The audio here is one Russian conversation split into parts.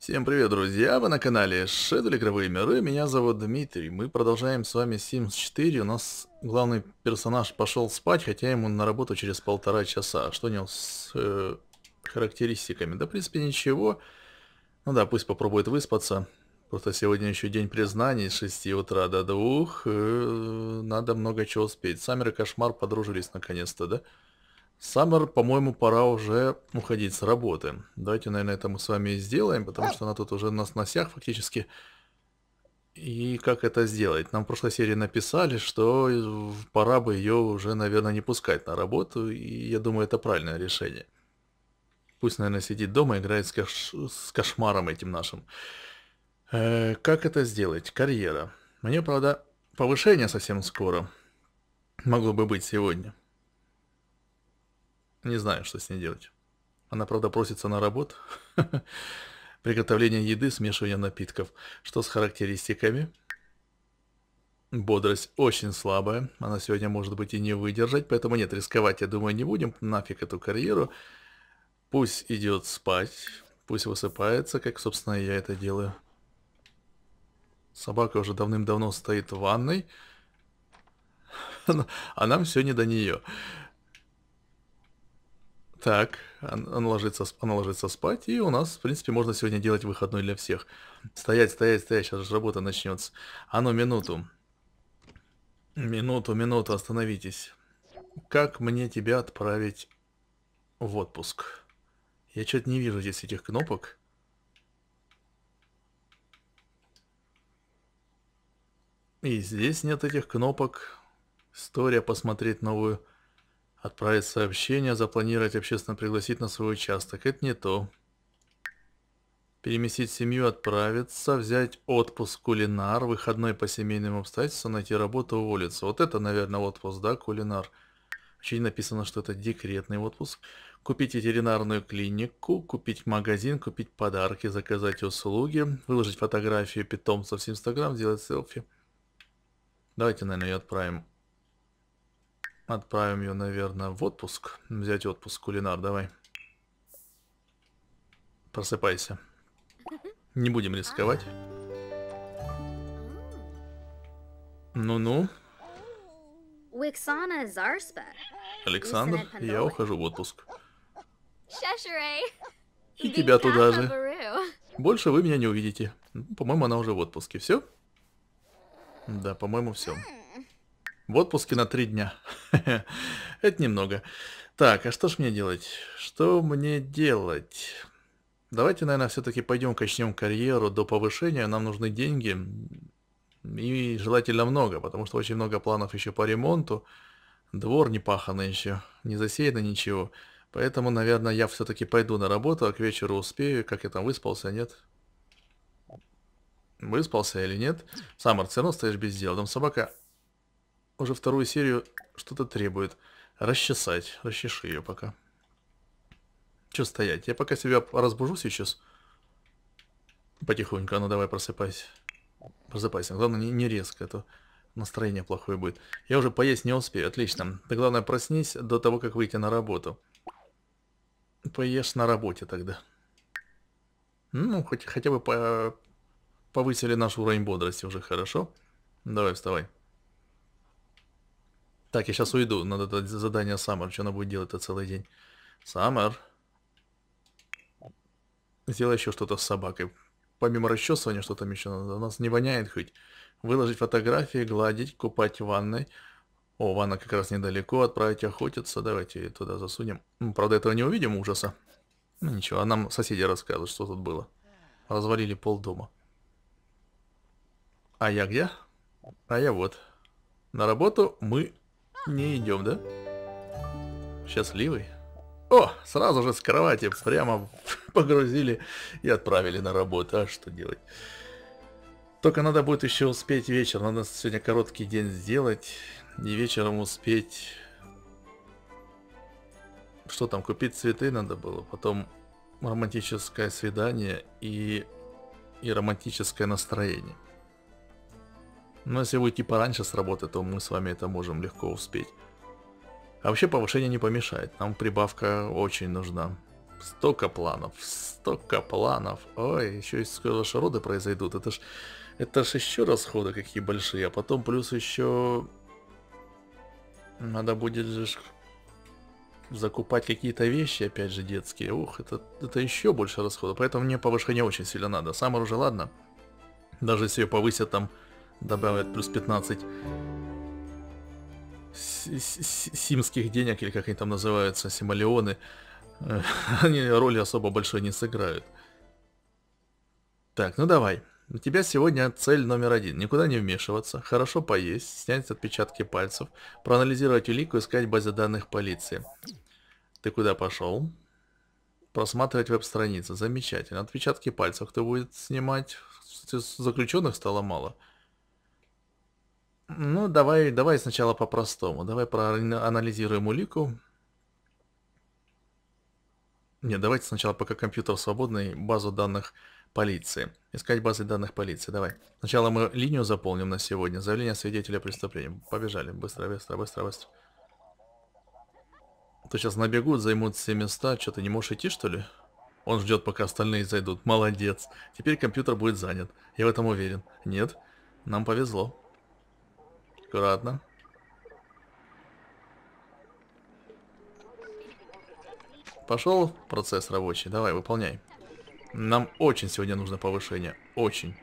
Всем привет, друзья! Вы на канале Shadow Игровые Миры, меня зовут Дмитрий. Мы продолжаем с вами Sims 4. У нас главный персонаж пошел спать, хотя ему на работу через полтора часа. Что у него с э, характеристиками? Да, в принципе, ничего. Ну да, пусть попробует выспаться. Просто сегодня еще день признаний с 6 утра до 2. Э, надо много чего успеть. Саммер и Кошмар подружились наконец-то, да? Да. Саммер, по-моему, пора уже уходить с работы. Давайте, наверное, это мы с вами и сделаем, потому что она тут уже на сносях фактически. И как это сделать? Нам в прошлой серии написали, что э, пора бы ее уже, наверное, не пускать на работу, и я думаю, это правильное решение. Пусть, наверное, сидит дома и играет с, кош... с кошмаром этим нашим. Э, как это сделать? Карьера. Мне, правда, повышение совсем скоро. Могло бы быть сегодня. Не знаю, что с ней делать. Она, правда, просится на работу. Приготовление еды, смешивание напитков. Что с характеристиками? Бодрость очень слабая. Она сегодня может быть и не выдержать, поэтому нет, рисковать, я думаю, не будем. Нафиг эту карьеру. Пусть идет спать, пусть высыпается, как, собственно, я это делаю. Собака уже давным-давно стоит в ванной, а нам все не до нее. Так, она ложится, она ложится спать, и у нас, в принципе, можно сегодня делать выходной для всех. Стоять, стоять, стоять, сейчас же работа начнется. А ну, минуту. Минуту, минуту, остановитесь. Как мне тебя отправить в отпуск? Я что-то не вижу здесь этих кнопок. И здесь нет этих кнопок. История посмотреть новую. Отправить сообщение, запланировать общественно пригласить на свой участок. Это не то. Переместить семью, отправиться, взять отпуск кулинар, выходной по семейным обстоятельствам, найти работу, уволиться. Вот это, наверное, отпуск, да, кулинар. Вообще написано, что это декретный отпуск. Купить ветеринарную клинику, купить магазин, купить подарки, заказать услуги, выложить фотографии питомцев в Инстаграм, сделать селфи. Давайте, наверное, ее отправим. Отправим ее, наверное, в отпуск. Взять отпуск, кулинар, давай. Просыпайся. Не будем рисковать. Ну-ну. Александр, я ухожу в отпуск. И тебя туда же. Больше вы меня не увидите. По-моему, она уже в отпуске. Все? Да, по-моему, все. В отпуске на три дня. Это немного. Так, а что ж мне делать? Что мне делать? Давайте, наверное, все-таки пойдем качнем карьеру до повышения. Нам нужны деньги. И желательно много, потому что очень много планов еще по ремонту. Двор не пахано еще, не засеяно ничего. Поэтому, наверное, я все-таки пойду на работу, а к вечеру успею. Как я там, выспался, нет? Выспался или нет? Самар, все равно стоишь без дела. Там собака уже вторую серию что-то требует. Расчесать. Расчеши ее пока. Че стоять? Я пока себя разбужу сейчас. Потихоньку. А ну давай просыпайся. Просыпайся. Главное не, не резко, а настроение плохое будет. Я уже поесть не успею. Отлично. Ты главное проснись до того, как выйти на работу. Поешь на работе тогда. Ну, хоть, хотя бы по повысили наш уровень бодрости уже хорошо. Давай, вставай. Так, я сейчас уйду. Надо дать задание Саммер. Что она будет делать-то целый день? Саммер. Сделай еще что-то с собакой. Помимо расчесывания, что там еще надо? У нас не воняет хоть. Выложить фотографии, гладить, купать в ванной. О, ванна как раз недалеко. Отправить охотиться. Давайте туда засунем. Правда, этого не увидим, ужаса. Ну ничего, а нам соседи расскажут, что тут было. Развалили пол дома. А я где? А я вот. На работу мы не идем, да? Счастливый. О, сразу же с кровати прямо погрузили и отправили на работу. А что делать? Только надо будет еще успеть вечер. Надо сегодня короткий день сделать. И вечером успеть... Что там, купить цветы надо было. Потом романтическое свидание и, и романтическое настроение. Но если выйти типа, пораньше с работы, то мы с вами это можем легко успеть. А вообще повышение не помешает, нам прибавка очень нужна. Столько планов, столько планов. Ой, еще и скоро же произойдут. Это ж, это ж еще расходы какие большие. А потом плюс еще... Надо будет же закупать какие-то вещи, опять же, детские. Ух, это, это еще больше расходов. Поэтому мне повышение очень сильно надо. Самару же ладно. Даже если ее повысят там добавят плюс 15 симских денег, или как они там называются, симолеоны, они роли особо большой не сыграют. Так, ну давай. У тебя сегодня цель номер один. Никуда не вмешиваться, хорошо поесть, снять отпечатки пальцев, проанализировать улику, искать базы данных полиции. Ты куда пошел? Просматривать веб-страницы. Замечательно. Отпечатки пальцев кто будет снимать? Заключенных стало мало. Ну, давай, давай сначала по-простому. Давай проанализируем улику. Не, давайте сначала пока компьютер свободный, базу данных полиции. Искать базы данных полиции, давай. Сначала мы линию заполним на сегодня. Заявление свидетеля преступления. Побежали, быстро, быстро, быстро, быстро. То сейчас набегут, займут все места. Что, ты не можешь идти, что ли? Он ждет, пока остальные зайдут. Молодец. Теперь компьютер будет занят. Я в этом уверен. Нет, нам повезло. Аккуратно. Пошел процесс рабочий. Давай, выполняй. Нам очень сегодня нужно повышение. Очень.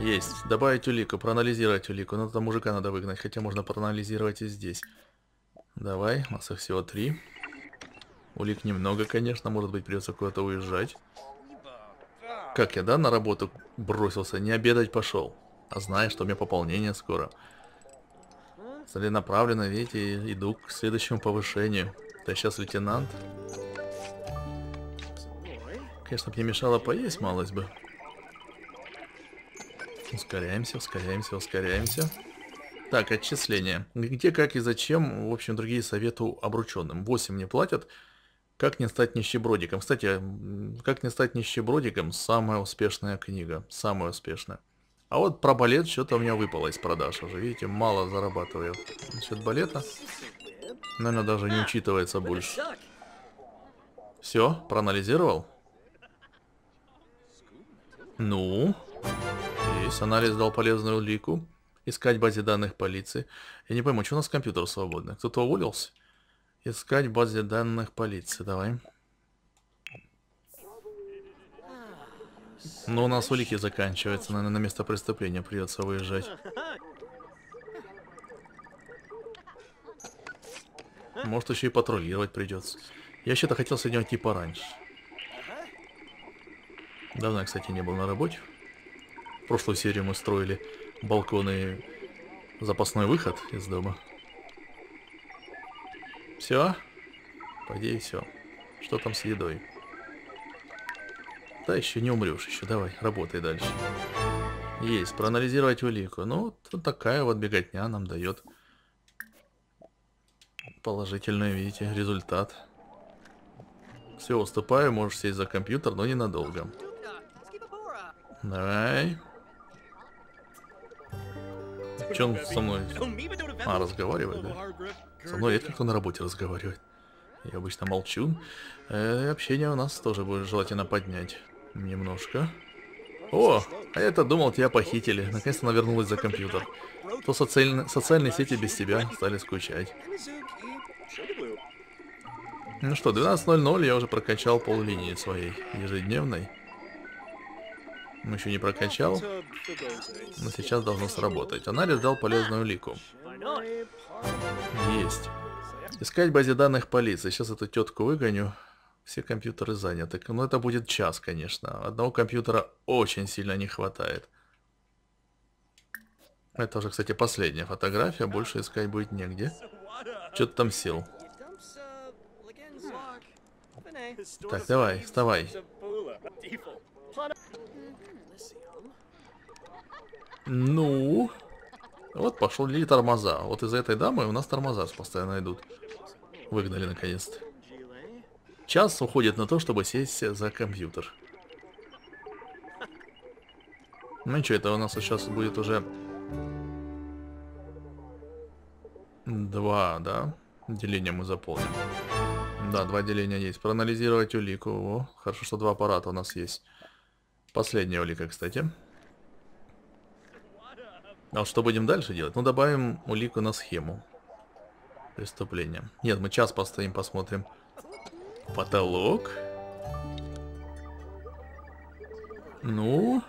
Есть. Добавить улику, проанализировать улику. Но там мужика надо выгнать, хотя можно проанализировать и здесь. Давай, у нас их всего три. Улик немного, конечно, может быть придется куда-то уезжать. Как я, да, на работу бросился, не обедать пошел. А знаешь, что у меня пополнение скоро. Целенаправленно, видите, иду к следующему повышению. Ты сейчас лейтенант? Конечно, не мешало поесть малость бы. Ускоряемся, ускоряемся, ускоряемся. Так, отчисления. Где, как и зачем, в общем, другие совету обрученным. 8 мне платят. Как не стать нищебродиком? Кстати, как не стать нищебродиком? Самая успешная книга. Самая успешная. А вот про балет что-то у меня выпало из продаж уже. Видите, мало зарабатывает насчет балета. Наверное, даже не учитывается больше. Все, проанализировал? Ну? Есть, анализ дал полезную улику. Искать в базе данных полиции. Я не пойму, что у нас компьютер свободный? Кто-то уволился? Искать в базе данных полиции, Давай. Но у нас улики заканчиваются, наверное, на место преступления придется выезжать. Может, еще и патрулировать придется. Я что то хотел сегодня идти пораньше. Давно, кстати, не был на работе. В прошлую серию мы строили балконы запасной выход из дома. Все? По идее, все. Что там с едой? Да еще не умрешь еще, давай, работай дальше. Есть, проанализировать улику. Ну, тут такая вот беготня нам дает положительный, видите, результат. Все, уступаю, можешь сесть за компьютер, но ненадолго. Давай. Че он со мной? А, разговаривает, да? Со мной редко кто на работе разговаривает. Я обычно молчу. Э, общение у нас тоже будет желательно поднять. Немножко. О, а я-то думал, тебя похитили. Наконец-то она вернулась за компьютер. То социаль... социальные сети без тебя стали скучать. Ну что, 12.00 я уже прокачал пол линии своей ежедневной. Мы еще не прокачал, но сейчас должно сработать. Анализ дал полезную улику. Есть. Искать базе данных полиции. Сейчас эту тетку выгоню. Все компьютеры заняты. Но ну, это будет час, конечно. Одного компьютера очень сильно не хватает. Это уже, кстати, последняя фотография. Больше искать будет негде. Что-то там сел. Так, давай, вставай. Ну? Вот пошли тормоза. Вот из-за этой дамы у нас тормоза постоянно идут. Выгнали наконец-то. Час уходит на то, чтобы сесть за компьютер. Ну и что, это у нас сейчас будет уже... Два, да? Деление мы заполним. Да, два деления есть. Проанализировать улику. О, хорошо, что два аппарата у нас есть. Последняя улика, кстати. А что будем дальше делать? Ну, добавим улику на схему преступления. Нет, мы час постоим, Посмотрим. Потолок. Ну.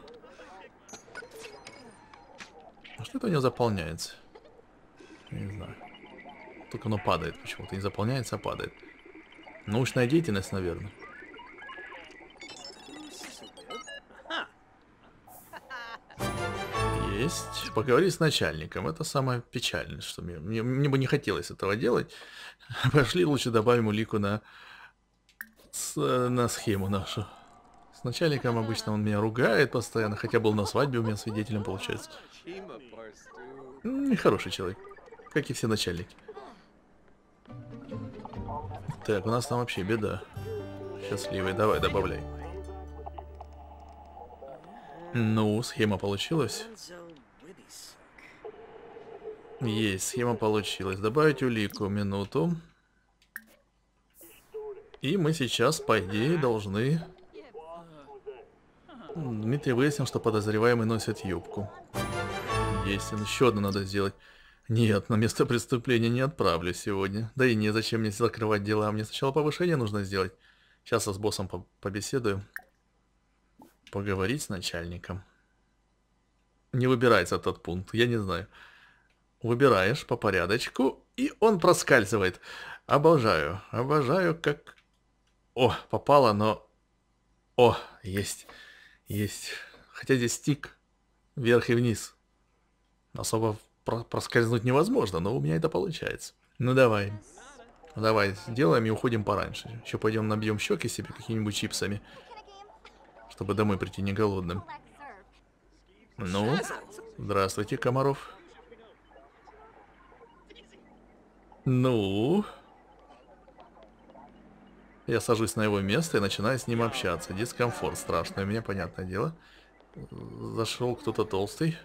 А что это у него заполняется? не знаю. Только оно падает почему-то. Не заполняется, а падает. Научная деятельность, наверное. Есть. Поговорить с начальником. Это самое печальное, что мне... Мне, мне бы не хотелось этого делать. Пошли лучше добавим улику на Э, на схему нашу. С начальником обычно он меня ругает постоянно, хотя был на свадьбе у меня свидетелем, получается. Нехороший человек, как и все начальники. Так, у нас там вообще беда. Счастливый, давай, добавляй. Ну, схема получилась. Есть, схема получилась. Добавить улику, минуту. И мы сейчас, по идее, должны... Дмитрий выяснил, что подозреваемый носит юбку. Есть, еще одно надо сделать. Нет, на место преступления не отправлю сегодня. Да и незачем мне закрывать дела, мне сначала повышение нужно сделать. Сейчас я с боссом по побеседую. Поговорить с начальником. Не выбирается тот пункт, я не знаю. Выбираешь по порядочку, и он проскальзывает. Обожаю, обожаю, как о, попало, но... О, есть, есть. Хотя здесь стик вверх и вниз. Особо про проскользнуть невозможно, но у меня это получается. Ну давай. Давай, сделаем и уходим пораньше. Еще пойдем набьем щеки себе какими-нибудь чипсами. Чтобы домой прийти не голодным. Ну, здравствуйте, Комаров. Ну, я сажусь на его место и начинаю с ним общаться. Дискомфорт страшный у меня, понятное дело. Зашел кто-то толстый.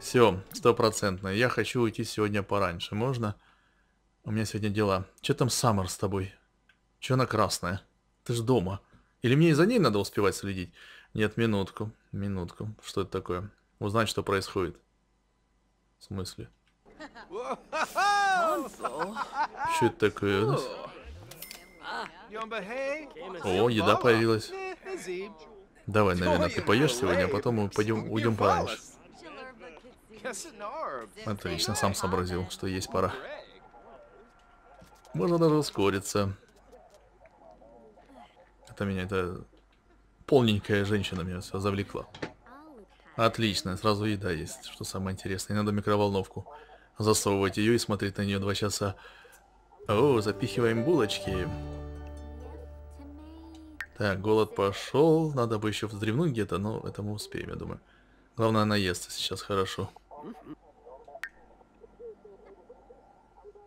Все, стопроцентно. Я хочу уйти сегодня пораньше. Можно? У меня сегодня дела. Че там Саммер с тобой? Че она красная? Ты ж дома. Или мне и за ней надо успевать следить? Нет, минутку. Минутку. Что это такое? Узнать, что происходит. В смысле? Что это такое о, еда появилась. Давай, наверное, ты поешь сегодня, а потом мы пойдем, уйдем пораньше. Отлично, сам сообразил, что есть пора. Можно даже ускориться. Это меня, это полненькая женщина меня все завлекла. Отлично, сразу еда есть, что самое интересное. надо микроволновку засовывать ее и смотреть на нее два часа. О, запихиваем булочки. Так, голод пошел. Надо бы еще вздремнуть где-то, но это мы успеем, я думаю. Главное, она ест сейчас хорошо.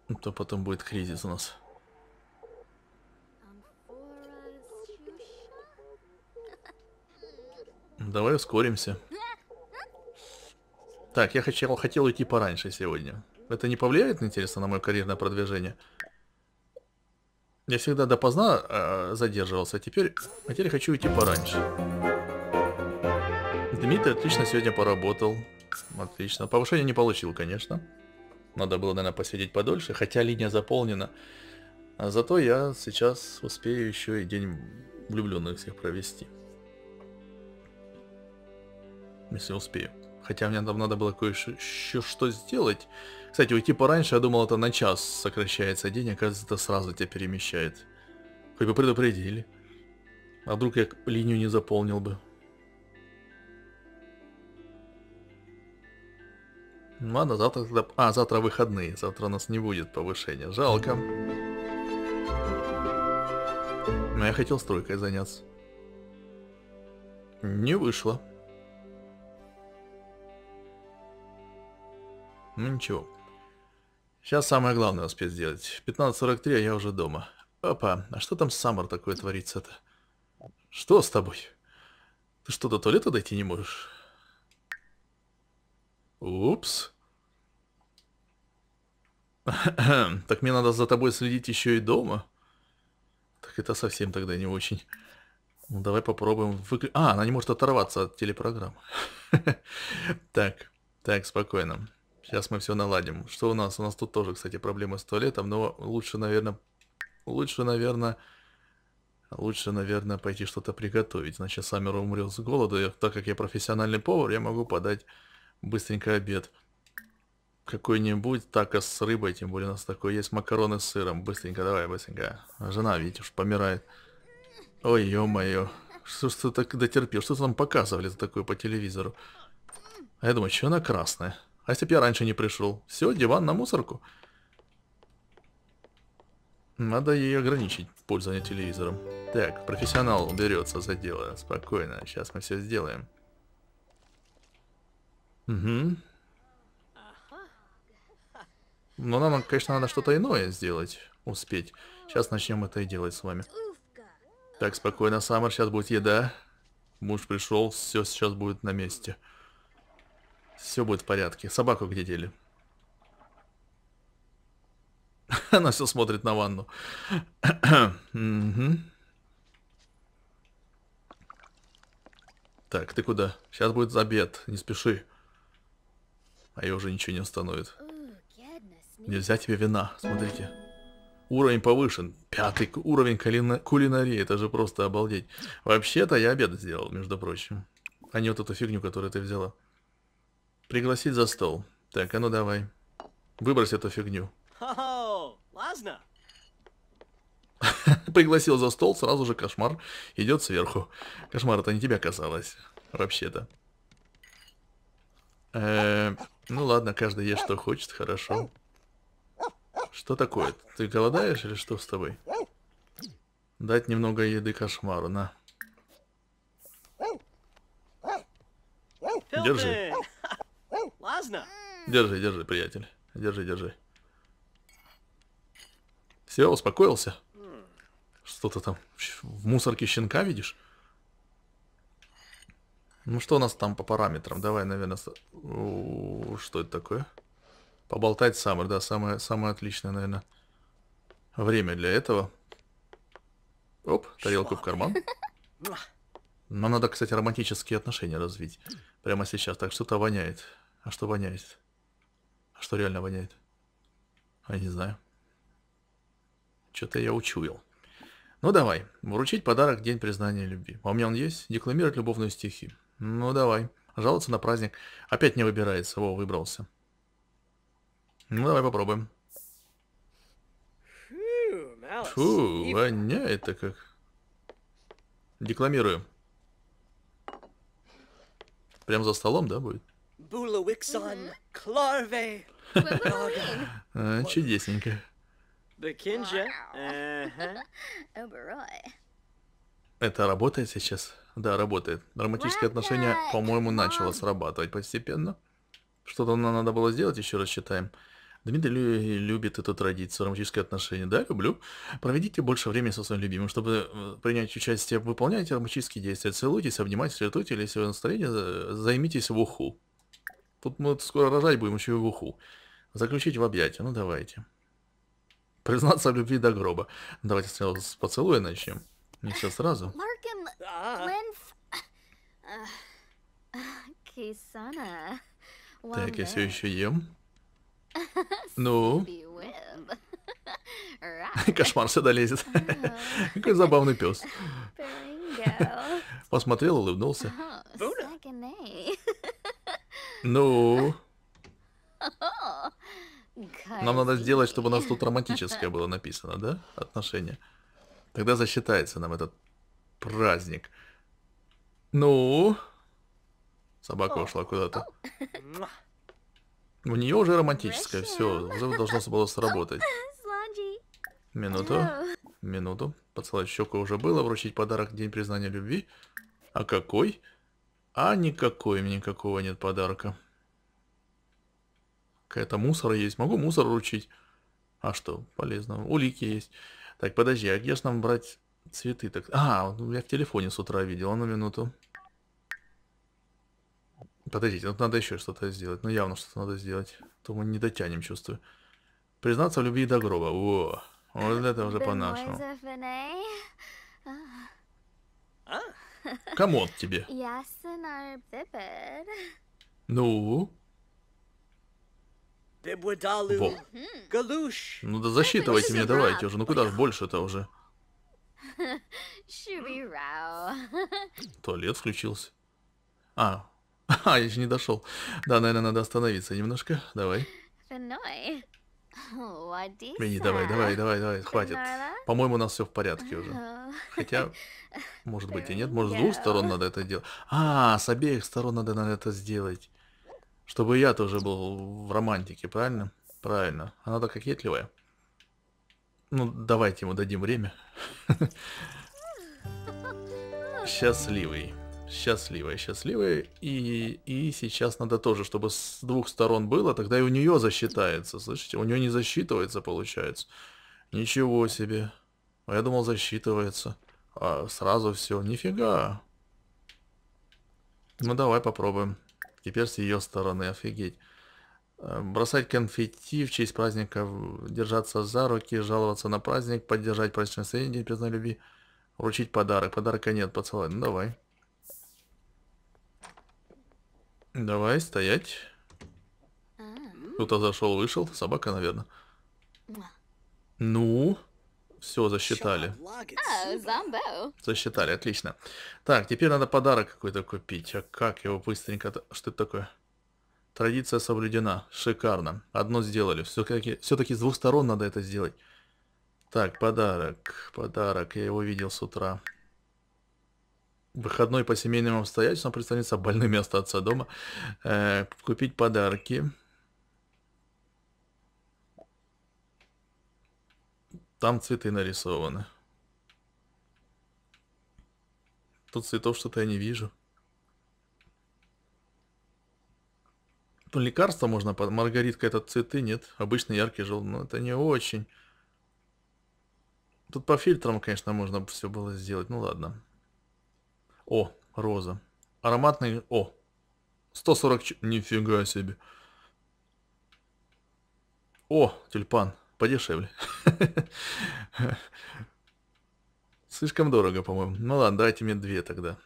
А то потом будет кризис у нас. Давай ускоримся. Так, я хотел, хотел уйти пораньше сегодня. Это не повлияет, интересно, на мое карьерное продвижение? Я всегда допоздна э, задерживался, а теперь, а теперь хочу уйти пораньше. Дмитрий отлично сегодня поработал. Отлично. Повышение не получил, конечно. Надо было, наверное, посидеть подольше, хотя линия заполнена. А зато я сейчас успею еще и день влюбленных всех провести. Если успею. Хотя мне там надо было кое-что сделать. Кстати, уйти пораньше, я думал, это на час сокращается день, оказывается, а это сразу тебя перемещает. Хоть бы предупредили. А вдруг я линию не заполнил бы. Ну, ладно, завтра тогда... А, завтра выходные. Завтра у нас не будет повышения. Жалко. Но я хотел стройкой заняться. Не вышло. Ну ничего. Сейчас самое главное успеть сделать. 15.43, а я уже дома. Папа, а что там с Саммер такое творится-то? Что с тобой? Ты что, до туалета дойти не можешь? Упс. так мне надо за тобой следить еще и дома? Так это совсем тогда не очень. Ну, давай попробуем выключить... А, она не может оторваться от телепрограммы. так, так, спокойно. Сейчас мы все наладим. Что у нас? У нас тут тоже, кстати, проблемы с туалетом, но лучше, наверное... Лучше, наверное... Лучше, наверное, пойти что-то приготовить. Значит, Саммер умрет с голоду, и так как я профессиональный повар, я могу подать быстренько обед. Какой-нибудь тако с рыбой, тем более у нас такой есть, макароны с сыром. Быстренько, давай, быстренько. Жена, видите, уж помирает. Ой, ё-моё. Что ты так дотерпел? Что там показывали такое по телевизору? А я думаю, что она красная? А если бы я раньше не пришел? Все, диван на мусорку. Надо ей ограничить пользование телевизором. Так, профессионал уберется за дело. Спокойно, сейчас мы все сделаем. Угу. Но нам, конечно, надо что-то иное сделать, успеть. Сейчас начнем это и делать с вами. Так, спокойно, Саммер, сейчас будет еда. Муж пришел, все сейчас будет на месте. Все будет в порядке. Собаку где дели? Она все смотрит на ванну. Так, ты куда? Сейчас будет обед, не спеши. А ее уже ничего не остановит. Нельзя тебе вина, смотрите. Уровень повышен. Пятый уровень кулинарии, это же просто обалдеть. Вообще-то я обед сделал, между прочим. А не вот эту фигню, которую ты взяла. Пригласить за стол. Так, а ну давай. Выбрось эту фигню. Лазна. Пригласил за стол, сразу же кошмар идет сверху. Кошмар, это не тебя касалось. Вообще-то. Э -э ну ладно, каждый ест, что хочет, хорошо. Что такое? Ты голодаешь или что с тобой? Дать немного еды кошмару, на. Держи. Серьезно? Держи, держи, приятель. Держи, держи. Все, успокоился? Что то там в мусорке щенка видишь? Ну что у нас там по параметрам? Давай, наверное, со... О, что это такое? Поболтать Саммер, да, самое, самое отличное, наверное, время для этого. Оп, тарелку в карман. Нам надо, кстати, романтические отношения развить прямо сейчас, так что-то воняет. А что воняет? А что реально воняет? А я не знаю. Что-то я учуял. Ну давай, вручить подарок День признания любви. А у меня он есть? Декламировать любовные стихи. Ну давай, жаловаться на праздник. Опять не выбирается, О, выбрался. Ну давай попробуем. Фу, воняет-то как. Декламируем. Прям за столом, да, будет? а, чудесненько. Это работает сейчас? Да, работает. Драматическое отношение, по-моему, начало срабатывать постепенно. Что-то нам надо было сделать, еще раз считаем. Дмитрий любит эту традицию, романтическое отношение. Да, люблю. Проведите больше времени со своим любимым, чтобы э, принять участие. Выполняйте романтические действия. Целуйтесь, обнимайтесь, флиртуйте, если вы настроение, э, займитесь в уху. Тут мы скоро рожать будем еще и в уху. Заключить в объятия. Ну, давайте. Признаться в любви до гроба. Давайте сначала с поцелуя начнем. Не все сразу. А. Так, я все еще ем. Ну? Кошмар сюда лезет. Какой забавный пес. Посмотрел, улыбнулся. Ну. Нам надо сделать, чтобы у нас тут романтическое было написано, да? Отношения. Тогда засчитается нам этот праздник. Ну? Собака ушла куда-то. У нее уже романтическое, все, уже должно было сработать. Минуту. Минуту. Поцеловать щеку уже было, вручить подарок в день признания любви. А какой? А никакой мне никакого нет подарка. Какая-то мусора есть. Могу мусор ручить. А что, полезно. Улики есть. Так, подожди, а где же нам брать цветы? Так... А, ну, я в телефоне с утра видел. на минуту. Подождите, тут надо еще что-то сделать. Ну, явно что-то надо сделать. А то мы не дотянем, чувствую. Признаться в любви до гроба. О, вот это уже по-нашему. Комод тебе. Ну? Воп. Ну да засчитывайте мне, давайте уже. Ну куда ж больше-то уже? Туалет включился. А, а, я еще не дошел. Да, наверное, надо остановиться немножко. Давай. Мини, давай, давай, давай, давай, хватит. По-моему, у нас все в порядке уже. Хотя, может быть и нет, может с двух сторон надо это делать. А, с обеих сторон надо, надо это сделать. Чтобы я тоже был в романтике, правильно? Правильно. Она-то кокетливая. Ну, давайте ему дадим время. Счастливый. Счастливая, счастливая. И, и сейчас надо тоже, чтобы с двух сторон было, тогда и у нее засчитается, слышите? У нее не засчитывается, получается. Ничего себе. А я думал, засчитывается. А сразу все. Нифига. Ну давай попробуем. Теперь с ее стороны, офигеть. Э, бросать конфетти в честь праздника, держаться за руки, жаловаться на праздник, поддержать праздничное настроение, День признанной любви, вручить подарок. Подарка нет, поцелуй. Ну давай. Давай, стоять. Кто-то зашел, вышел. Собака, наверное. Ну, все, засчитали. А, засчитали, отлично. Так, теперь надо подарок какой-то купить. А как его быстренько... Что это такое? Традиция соблюдена. Шикарно. Одно сделали. Все-таки все -таки с двух сторон надо это сделать. Так, подарок. Подарок. Я его видел с утра выходной по семейным обстоятельствам предстанется больным и остаться дома, э, купить подарки. Там цветы нарисованы. Тут цветов что-то я не вижу. Тут ну, лекарства можно... Под... Маргаритка это цветы, нет? Обычно яркий желтый, но это не очень. Тут по фильтрам, конечно, можно все было сделать. Ну ладно. О, роза. Ароматный... О. 140... Нифига себе. О, тюльпан. Подешевле. Слишком дорого, по-моему. Ну ладно, давайте мне две тогда.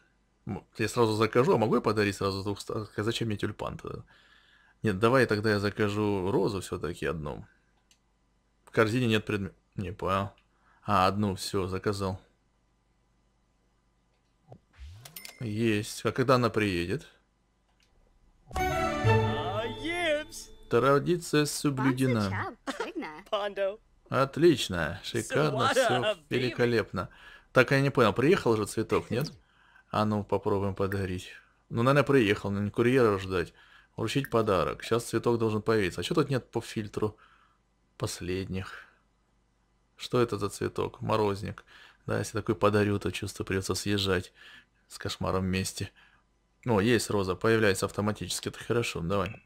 Я сразу закажу, а могу я подарить сразу двух? Зачем мне тюльпан тогда? Нет, давай тогда я закажу розу все-таки одну. В корзине нет предмета. Не понял. А, одну, все, заказал. Есть. А когда она приедет? Традиция соблюдена. Отлично. Шикарно. Все великолепно. Так я не понял, приехал же цветок, нет? А ну, попробуем подарить. Ну, наверное, приехал, но не курьера ждать. Вручить подарок. Сейчас цветок должен появиться. А что тут нет по фильтру последних? Что это за цветок? Морозник. Да, если такой подарю, то чувство придется съезжать с кошмаром вместе. О, ну, есть роза, появляется автоматически, это хорошо, давай.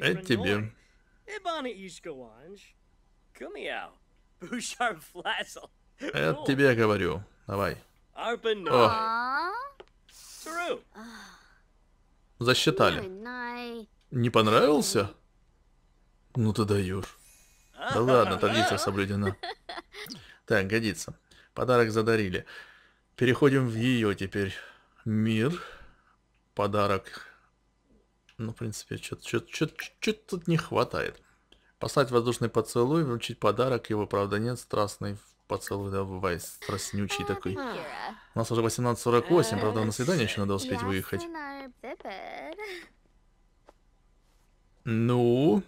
Это тебе. Это тебе говорю. Давай. О. Засчитали. Не понравился? Ну ты даешь. Да ладно, традиция соблюдена. Так, годится. Подарок задарили. Переходим в ее теперь мир. Подарок. Ну, в принципе, что-то тут не хватает. Послать воздушный поцелуй, вручить подарок, его, правда, нет, страстный поцелуй, давай, страстнючий такой. У нас уже 18.48, правда, на свидание еще надо успеть выехать. Ну?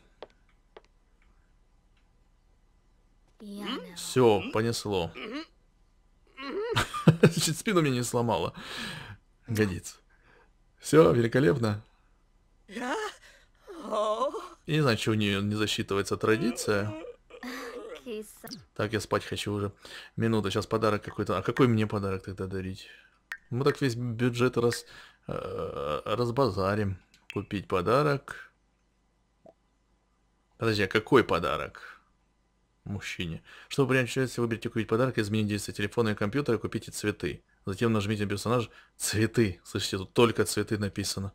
Все, понесло. Чуть спину мне не сломала. Годится. Все, великолепно. Я не знаю, что у нее не засчитывается традиция. Так, я спать хочу уже. Минута, сейчас подарок какой-то. А какой мне подарок тогда дарить? Мы так весь бюджет раз, э, разбазарим. Купить подарок. Подожди, а какой подарок? мужчине. Чтобы принять участие, выберите «Купить подарок», изменить действие телефона и компьютера, купите цветы. Затем нажмите на персонаж «Цветы». Слышите, тут только «Цветы» написано.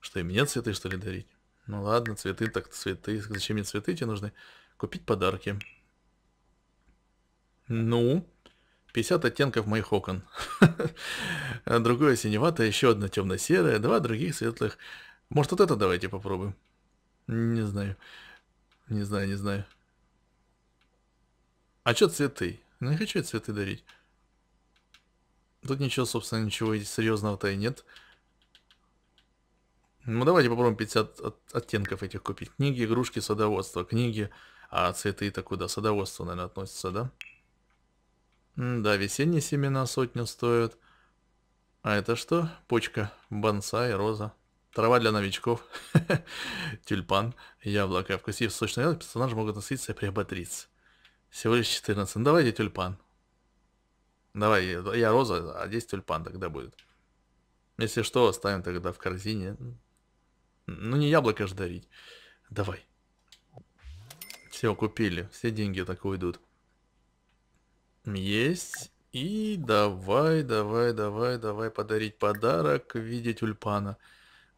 Что, и мне цветы, что ли, дарить? Ну ладно, цветы, так цветы. Зачем мне цветы тебе нужны? Купить подарки. Ну, 50 оттенков моих окон. Другое синеватое, еще одно темно-серое, два других светлых. Может, вот это давайте попробуем. Не знаю. Не знаю, не знаю. А что цветы? Ну, не хочу я цветы дарить. Тут ничего, собственно, ничего серьезного-то и нет. Ну, давайте попробуем 50 от оттенков этих купить. Книги, игрушки, садоводство. Книги, а цветы-то куда? Садоводство, наверное, относится, да? М да, весенние семена сотню стоят. А это что? Почка, бонсай, роза. Трава для новичков, тюльпан, яблоко. Вкусив сочный яблок, персонажи могут насытиться и приободриться. Всего лишь 14. Ну, давайте тюльпан. Давай, я роза, а здесь тюльпан тогда будет. Если что, оставим тогда в корзине. Ну, не яблоко ж дарить. Давай. Все, купили. Все деньги так уйдут. Есть. И давай, давай, давай, давай подарить подарок в виде тюльпана.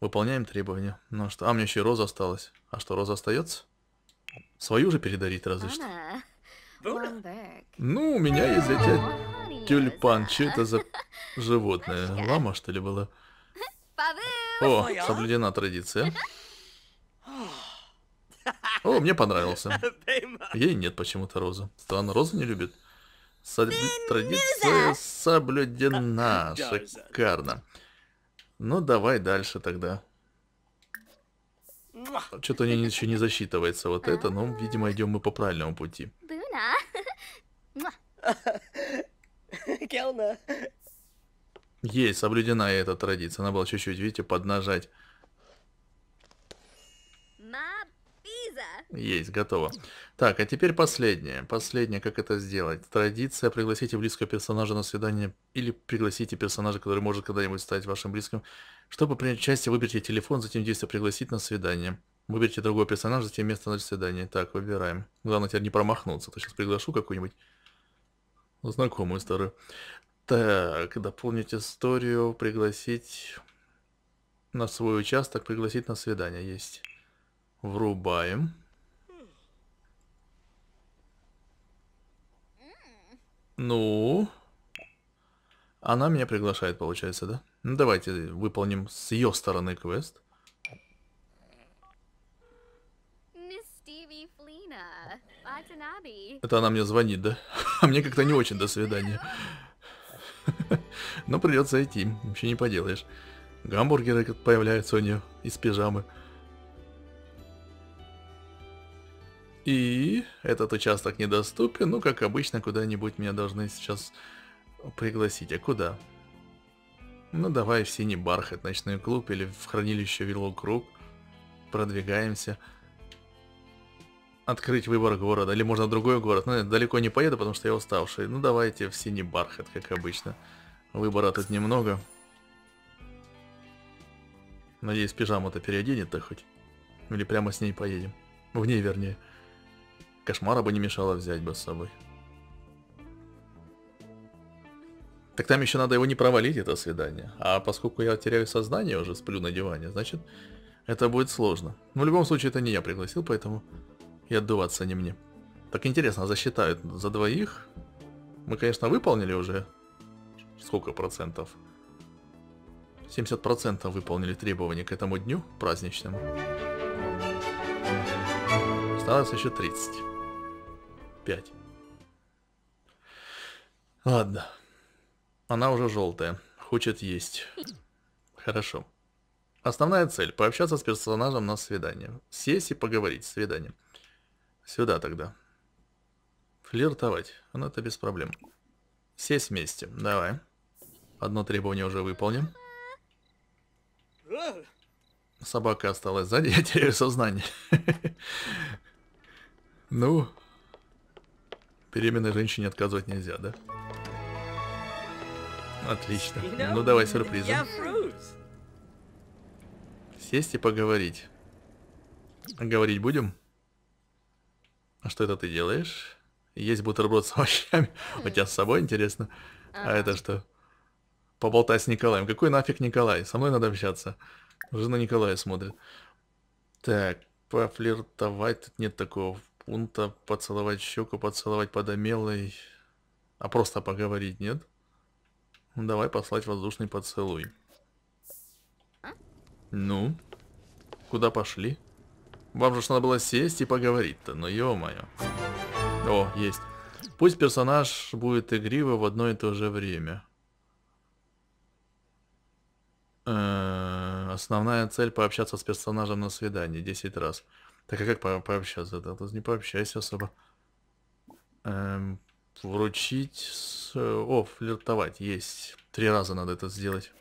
Выполняем требования. Ну а что, а мне еще и роза осталась. А что, роза остается? Свою же передарить разве что. Ну, у меня есть эти тюльпан. Что это за животное? Лама, что ли, была? О, а? соблюдена традиция. О, мне понравился. Ей нет почему-то роза. Странно, розы не любит. Со традиция соблюдена. Шикарно. Ну, давай дальше тогда. Что-то у нее еще не засчитывается вот это, но, видимо, идем мы по правильному пути. Келна. Есть, соблюдена эта традиция. Она была чуть-чуть, видите, поднажать. Есть, готово. Так, а теперь последнее. Последнее, как это сделать? Традиция, пригласите близкого персонажа на свидание или пригласите персонажа, который может когда-нибудь стать вашим близким. Чтобы принять участие, выберите телефон, затем действие пригласить на свидание. Выберите другой персонаж, затем место на заседании. Так, выбираем. Главное теперь не промахнуться. То сейчас приглашу какую-нибудь знакомую старую. Так, дополнить историю, пригласить на свой участок, пригласить на свидание. Есть. Врубаем. Ну? Она меня приглашает, получается, да? Ну, давайте выполним с ее стороны квест. Это она мне звонит, да? А мне как-то не очень до свидания. Но ну, придется идти, вообще не поделаешь. Гамбургеры как появляются у нее из пижамы. И этот участок недоступен, ну, как обычно, куда-нибудь меня должны сейчас пригласить. А куда? Ну, давай в синий бархат, ночной клуб или в хранилище Виллоу Круг. Продвигаемся. Продвигаемся открыть выбор города, или можно в другой город. Но ну, я далеко не поеду, потому что я уставший. Ну давайте в синий бархат, как обычно. Выбора тут немного. Надеюсь, пижаму-то переоденет-то хоть. Или прямо с ней поедем. В ней, вернее. Кошмара бы не мешало взять бы с собой. Так там еще надо его не провалить, это свидание. А поскольку я теряю сознание уже, сплю на диване, значит, это будет сложно. Но в любом случае, это не я пригласил, поэтому и отдуваться не мне. Так интересно, а засчитают за двоих? Мы, конечно, выполнили уже. Сколько процентов? 70% выполнили требования к этому дню праздничному. Осталось еще 30. 5. Ладно. Она уже желтая. Хочет есть. Хорошо. Основная цель – пообщаться с персонажем на свидание. Сесть и поговорить с свиданием. Сюда тогда. Флиртовать. Ну это без проблем. Сесть вместе. Давай. Одно требование уже выполним. Собака осталась сзади, я теряю сознание. Ну, беременной женщине отказывать нельзя, да? Отлично. Ну давай сюрпризы. Сесть и поговорить. Говорить будем? А что это ты делаешь? Есть бутерброд с овощами. У тебя с собой, интересно? А это что? Поболтай с Николаем. Какой нафиг Николай? Со мной надо общаться. Жена Николая смотрит. Так, пофлиртовать тут нет такого пункта. Поцеловать щеку, поцеловать подомелой. А просто поговорить нет? Ну, давай послать воздушный поцелуй. А? Ну? Куда пошли? Вам же надо было сесть и поговорить-то, ну ё-моё. О, есть. Пусть персонаж будет игриво в одно и то же время. Э -э основная цель пообщаться с персонажем на свидании 10 раз. Так а как по пообщаться? Да тут не пообщайся особо. Эм, вручить... С... О, флиртовать. Есть. Три раза надо это сделать.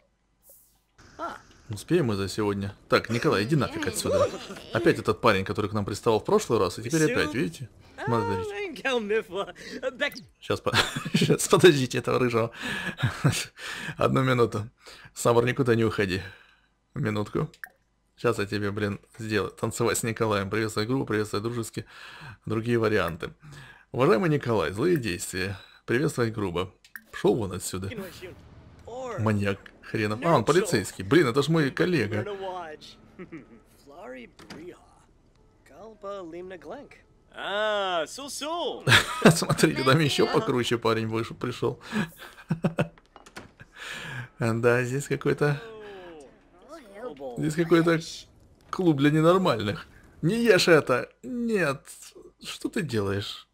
А. Успеем мы за сегодня? Так, Николай, иди нафиг отсюда. Опять этот парень, который к нам приставал в прошлый раз, и теперь опять, видите? Сейчас, по... Сейчас подождите этого рыжего. Одну минуту. Самар, никуда не уходи. Минутку. Сейчас я тебе, блин, сделаю. Танцевать с Николаем. Приветствовать группу, приветствовать дружески. Другие варианты. Уважаемый Николай, злые действия. Приветствовать грубо. Шел вон отсюда. Маньяк. Хреном. А, он полицейский. Блин, это ж мой коллега. А, Смотрите, там еще покруче парень больше пришел. да, здесь какой-то... Здесь какой-то клуб для ненормальных. Не ешь это! Нет! Что ты делаешь?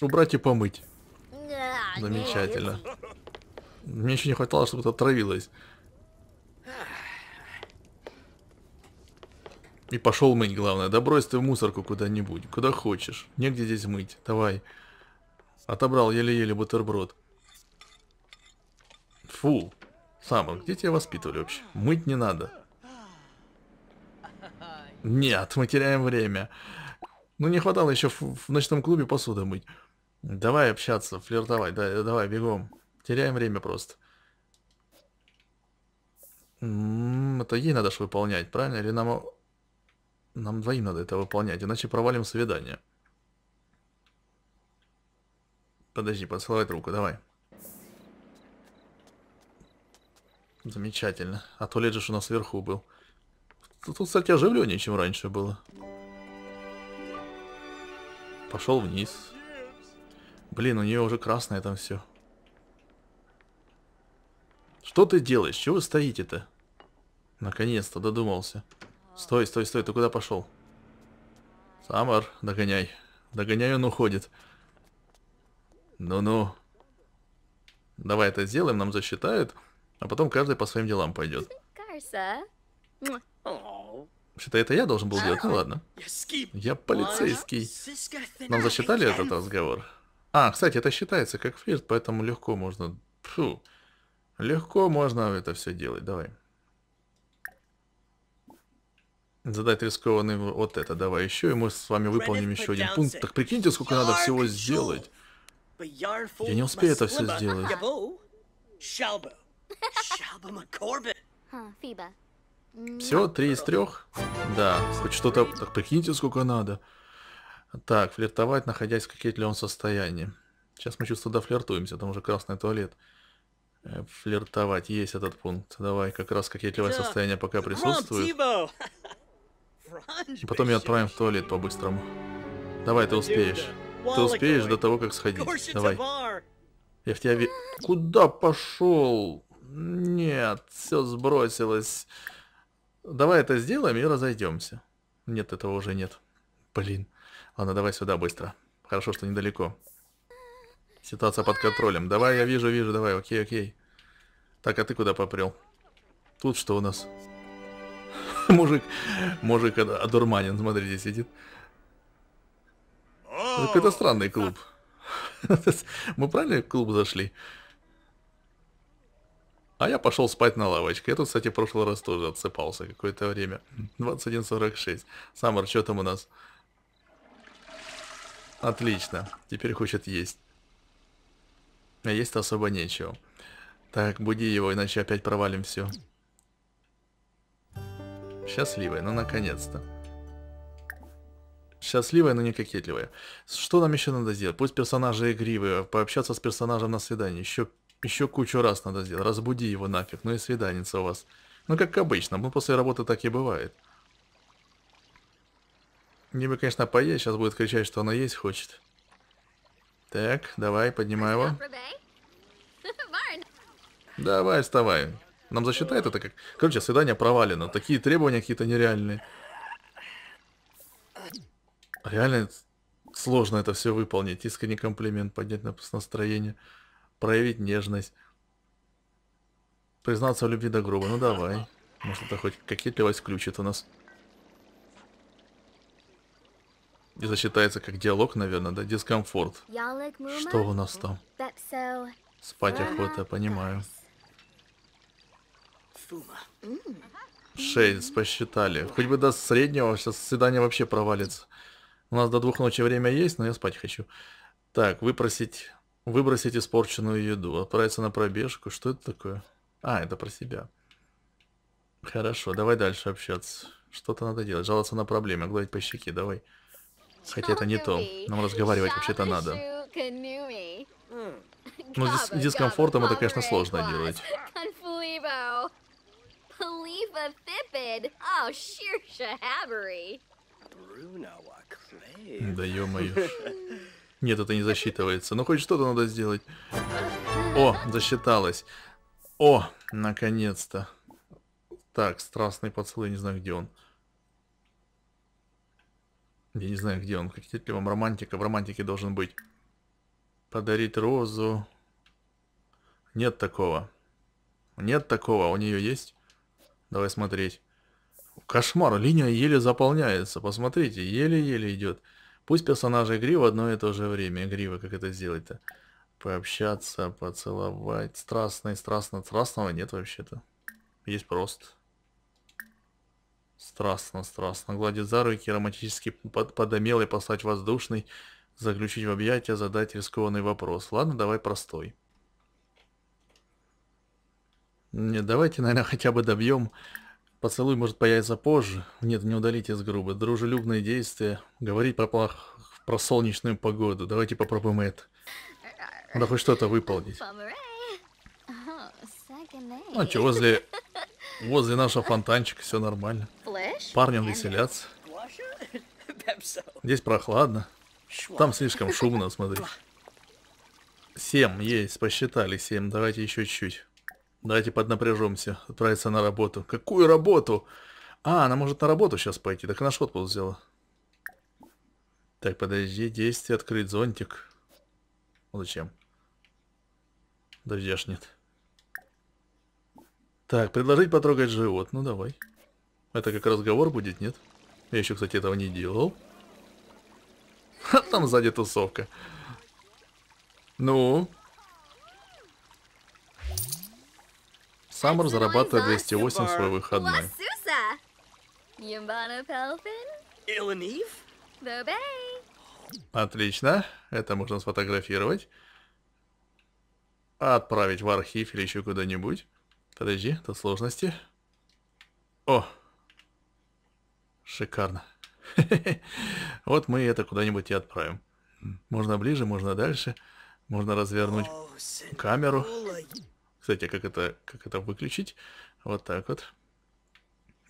Убрать и помыть. Замечательно. Мне еще не хватало, чтобы это отравилось. И пошел мыть, главное. Да брось ты в мусорку куда-нибудь, куда хочешь. Негде здесь мыть, давай. Отобрал еле-еле бутерброд. Фу. Сама, где тебя воспитывали вообще? Мыть не надо. Нет, мы теряем время. Ну не хватало еще в, в ночном клубе посуду мыть. Давай общаться, флиртовать, да, давай, бегом. Теряем время просто. Это ей надо же выполнять, правильно? Или нам... Нам двоим надо это выполнять, иначе провалим свидание. Подожди, поцеловать руку, давай. Замечательно. А туалет же у нас сверху был. Тут, тут кстати, оживленнее, чем раньше было. Пошел вниз. Блин, у нее уже красное там все. Что ты делаешь? Чего вы стоите-то? Наконец-то додумался. Стой, стой, стой, ты куда пошел? Самар, догоняй. Догоняй, он уходит. Ну-ну. Давай это сделаем, нам засчитают, а потом каждый по своим делам пойдет. Вообще-то это я должен был делать, ну ладно. Я полицейский. Нам засчитали этот разговор? А, кстати, это считается как флирт, поэтому легко можно... Фу. Легко можно это все делать, давай. Задать рискованный вот это, давай еще, и мы с вами выполним еще один пункт. Так прикиньте, сколько надо всего сделать. Я не успею это все сделать. Все, три из трех? Да, хоть что-то... Так прикиньте, сколько надо. Так, флиртовать, находясь в каких то ли он состоянии. Сейчас мы чуть туда флиртуемся, там уже красный туалет. Э, флиртовать. Есть этот пункт. Давай, как раз кокетливое состояние пока присутствует. И потом я отправим в туалет по-быстрому. Давай, ты успеешь. Ты успеешь до того, как сходить. Давай. Я в тебя ве... Куда пошел? Нет, все сбросилось. Давай это сделаем и разойдемся. Нет, этого уже нет. Блин. Ладно, давай сюда быстро. Хорошо, что недалеко. Ситуация под контролем. Давай, я вижу, вижу, давай, окей, окей. Так, а ты куда попрел? Тут что у нас? мужик, мужик одурманен, Смотрите, здесь сидит. Ну, это какой-то странный клуб. Мы правильно в клуб зашли? А я пошел спать на лавочке. Я тут, кстати, в прошлый раз тоже отсыпался какое-то время. 21.46. Саммер, что там у нас? Отлично. Теперь хочет есть. А есть особо нечего. Так, буди его, иначе опять провалим все. Счастливая, ну наконец-то. Счастливая, но не кокетливая. Что нам еще надо сделать? Пусть персонажи игривые, пообщаться с персонажем на свидании. Еще, еще кучу раз надо сделать. Разбуди его нафиг, ну и свиданница у вас. Ну как обычно, ну после работы так и бывает. Мне бы, конечно, поесть, сейчас будет кричать, что она есть хочет. Так, давай, поднимай его. Давай, вставай. Нам засчитает это как... Короче, свидание провалено. Такие требования какие-то нереальные. Реально сложно это все выполнить. Искренний комплимент, поднять на настроение, проявить нежность. Признаться в любви до гроба. Ну давай. Может это хоть кокетливость включит у нас. Это считается как диалог, наверное, да? Дискомфорт. Что у нас там? Спать охота, понимаю. Шесть посчитали. Хоть бы до среднего, сейчас свидание вообще провалится. У нас до двух ночи время есть, но я спать хочу. Так, выпросить... Выбросить испорченную еду, отправиться на пробежку. Что это такое? А, это про себя. Хорошо, давай дальше общаться. Что-то надо делать. Жаловаться на проблемы, гладить по щеке, давай. Давай. Хотя это не то. Нам разговаривать вообще-то надо. Но ну, с дискомфортом это, конечно, сложно делать. Да ё-моё. Нет, это не засчитывается. Но ну, хоть что-то надо сделать. О, засчиталось. О, наконец-то. Так, страстный поцелуй, не знаю, где он. Я не знаю, где он. Хотите ли вам романтика? В романтике должен быть. Подарить розу. Нет такого. Нет такого. У нее есть? Давай смотреть. Кошмар. Линия еле заполняется. Посмотрите, еле-еле идет. Пусть персонажи игры в одно и то же время. Грива, как это сделать-то? Пообщаться, поцеловать. Страстный, страстно, страстного нет вообще-то. Есть просто. Страстно, страстно. Гладить за руки, романтически под, подомелый, послать воздушный, заключить в объятия, задать рискованный вопрос. Ладно, давай простой. Нет, давайте, наверное, хотя бы добьем. Поцелуй может появиться позже. Нет, не удалите из грубы. Дружелюбные действия. Говорить про, плох, про солнечную погоду. Давайте попробуем это. Надо хоть что-то выполнить. Ну а что, возле, возле нашего фонтанчика все нормально. Парнем веселятся. Здесь прохладно. Там слишком шумно, смотри. Семь есть, посчитали семь. Давайте еще чуть. чуть Давайте поднапряжемся. Отправиться на работу. Какую работу? А, она может на работу сейчас пойти. Так наш отпуск взяла. Так, подожди. Действие. Открыть зонтик. Зачем? Дождя ж нет. Так, предложить потрогать живот. Ну, давай. Это как разговор будет, нет? Я еще, кстати, этого не делал. А там сзади тусовка. Ну? Саммер зарабатывает 208 свой выходной. Отлично. Это можно сфотографировать. Отправить в архив или еще куда-нибудь. Подожди, это сложности. О, Шикарно. Вот мы это куда-нибудь и отправим. Можно ближе, можно дальше. Можно развернуть камеру. Кстати, а как это, как это выключить? Вот так вот.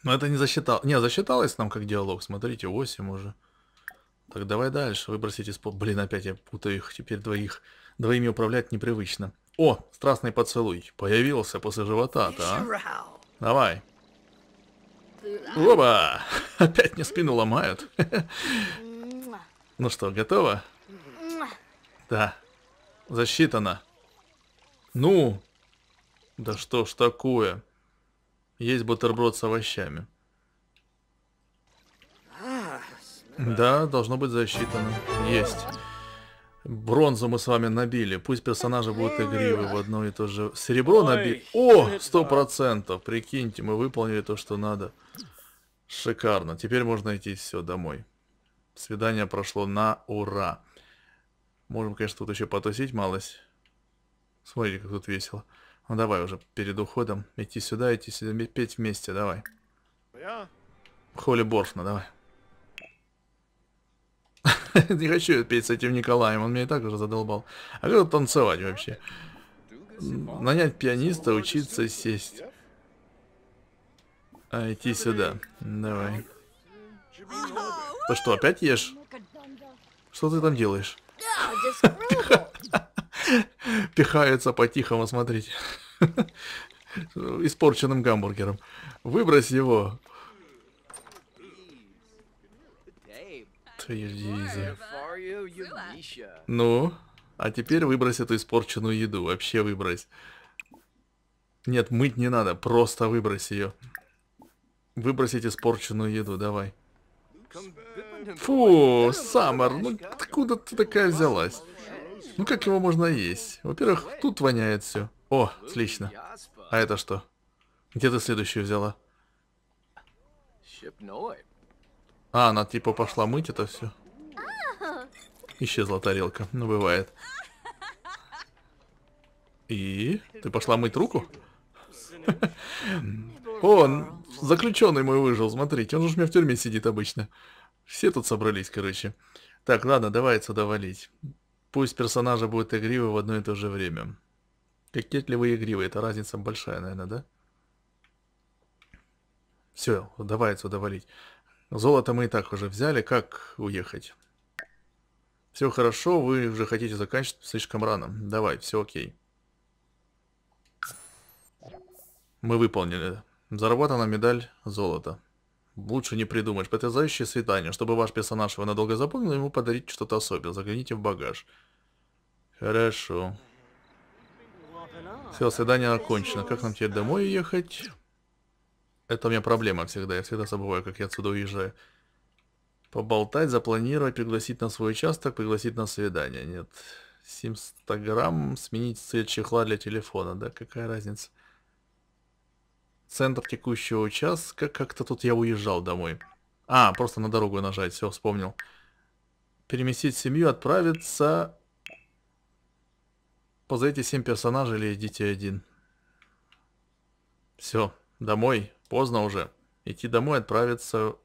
Но это не засчитал. Не, засчиталось нам как диалог. Смотрите, 8 уже. Так, давай дальше. Выбросить из... Блин, опять я путаю их. Теперь двоих. Двоими управлять непривычно. О, страстный поцелуй. Появился после живота-то, а? Давай. Оба! Опять мне спину ломают. Ну что, готово? Да. Засчитано. Ну! Да что ж такое? Есть бутерброд с овощами. Да, должно быть засчитано. Есть. Бронзу мы с вами набили. Пусть персонажи будут игривы в одно и то же. Серебро набили. О, сто процентов. Прикиньте, мы выполнили то, что надо. Шикарно. Теперь можно идти все домой. Свидание прошло на ура. Можем, конечно, тут еще потусить малость. Смотрите, как тут весело. Ну давай уже перед уходом. Идти сюда, идти сюда, петь вместе, давай. Холли Борфна, давай. не хочу петь с этим Николаем, он меня и так уже задолбал. А как танцевать вообще? Нанять пианиста, учиться сесть. А идти сюда. Давай. Ты что, опять ешь? Что ты там делаешь? Пихается по-тихому, смотрите. Испорченным гамбургером. Выбрось его. Еза. Ну, а теперь выбрось эту испорченную еду, вообще выбрось. Нет, мыть не надо, просто выбрось ее. Выбросить испорченную еду, давай. Фу, Саммер, ну откуда ты такая взялась? Ну как его можно есть? Во-первых, тут воняет все. О, отлично. А это что? Где ты следующую взяла? А, она типа пошла мыть это все. Исчезла тарелка. Ну, бывает. И? Ты пошла мыть руку? О, заключенный мой выжил, смотрите. Он же у меня в тюрьме сидит обычно. Все тут собрались, короче. Так, ладно, давай отсюда валить. Пусть персонажи будут игривы в одно и то же время. Кокетливые и игривые, это разница большая, наверное, да? Все, давай отсюда валить. Золото мы и так уже взяли. Как уехать? Все хорошо, вы уже хотите заканчивать слишком рано. Давай, все окей. Мы выполнили. Заработана медаль золота. Лучше не придумать. Потрясающее свидание. Чтобы ваш персонаж его надолго запомнил, ему подарить что-то особенное. Загляните в багаж. Хорошо. Все, свидание окончено. Как нам теперь домой ехать? Это у меня проблема всегда. Я всегда забываю, как я отсюда уезжаю. Поболтать, запланировать, пригласить на свой участок, пригласить на свидание. Нет. Симстаграм, сменить цвет чехла для телефона. Да, какая разница. Центр текущего участка. Как-то тут я уезжал домой. А, просто на дорогу нажать. Все, вспомнил. Переместить семью, отправиться... Позовите 7 персонажей или идите один. Все, домой. Поздно уже. Идти домой отправиться...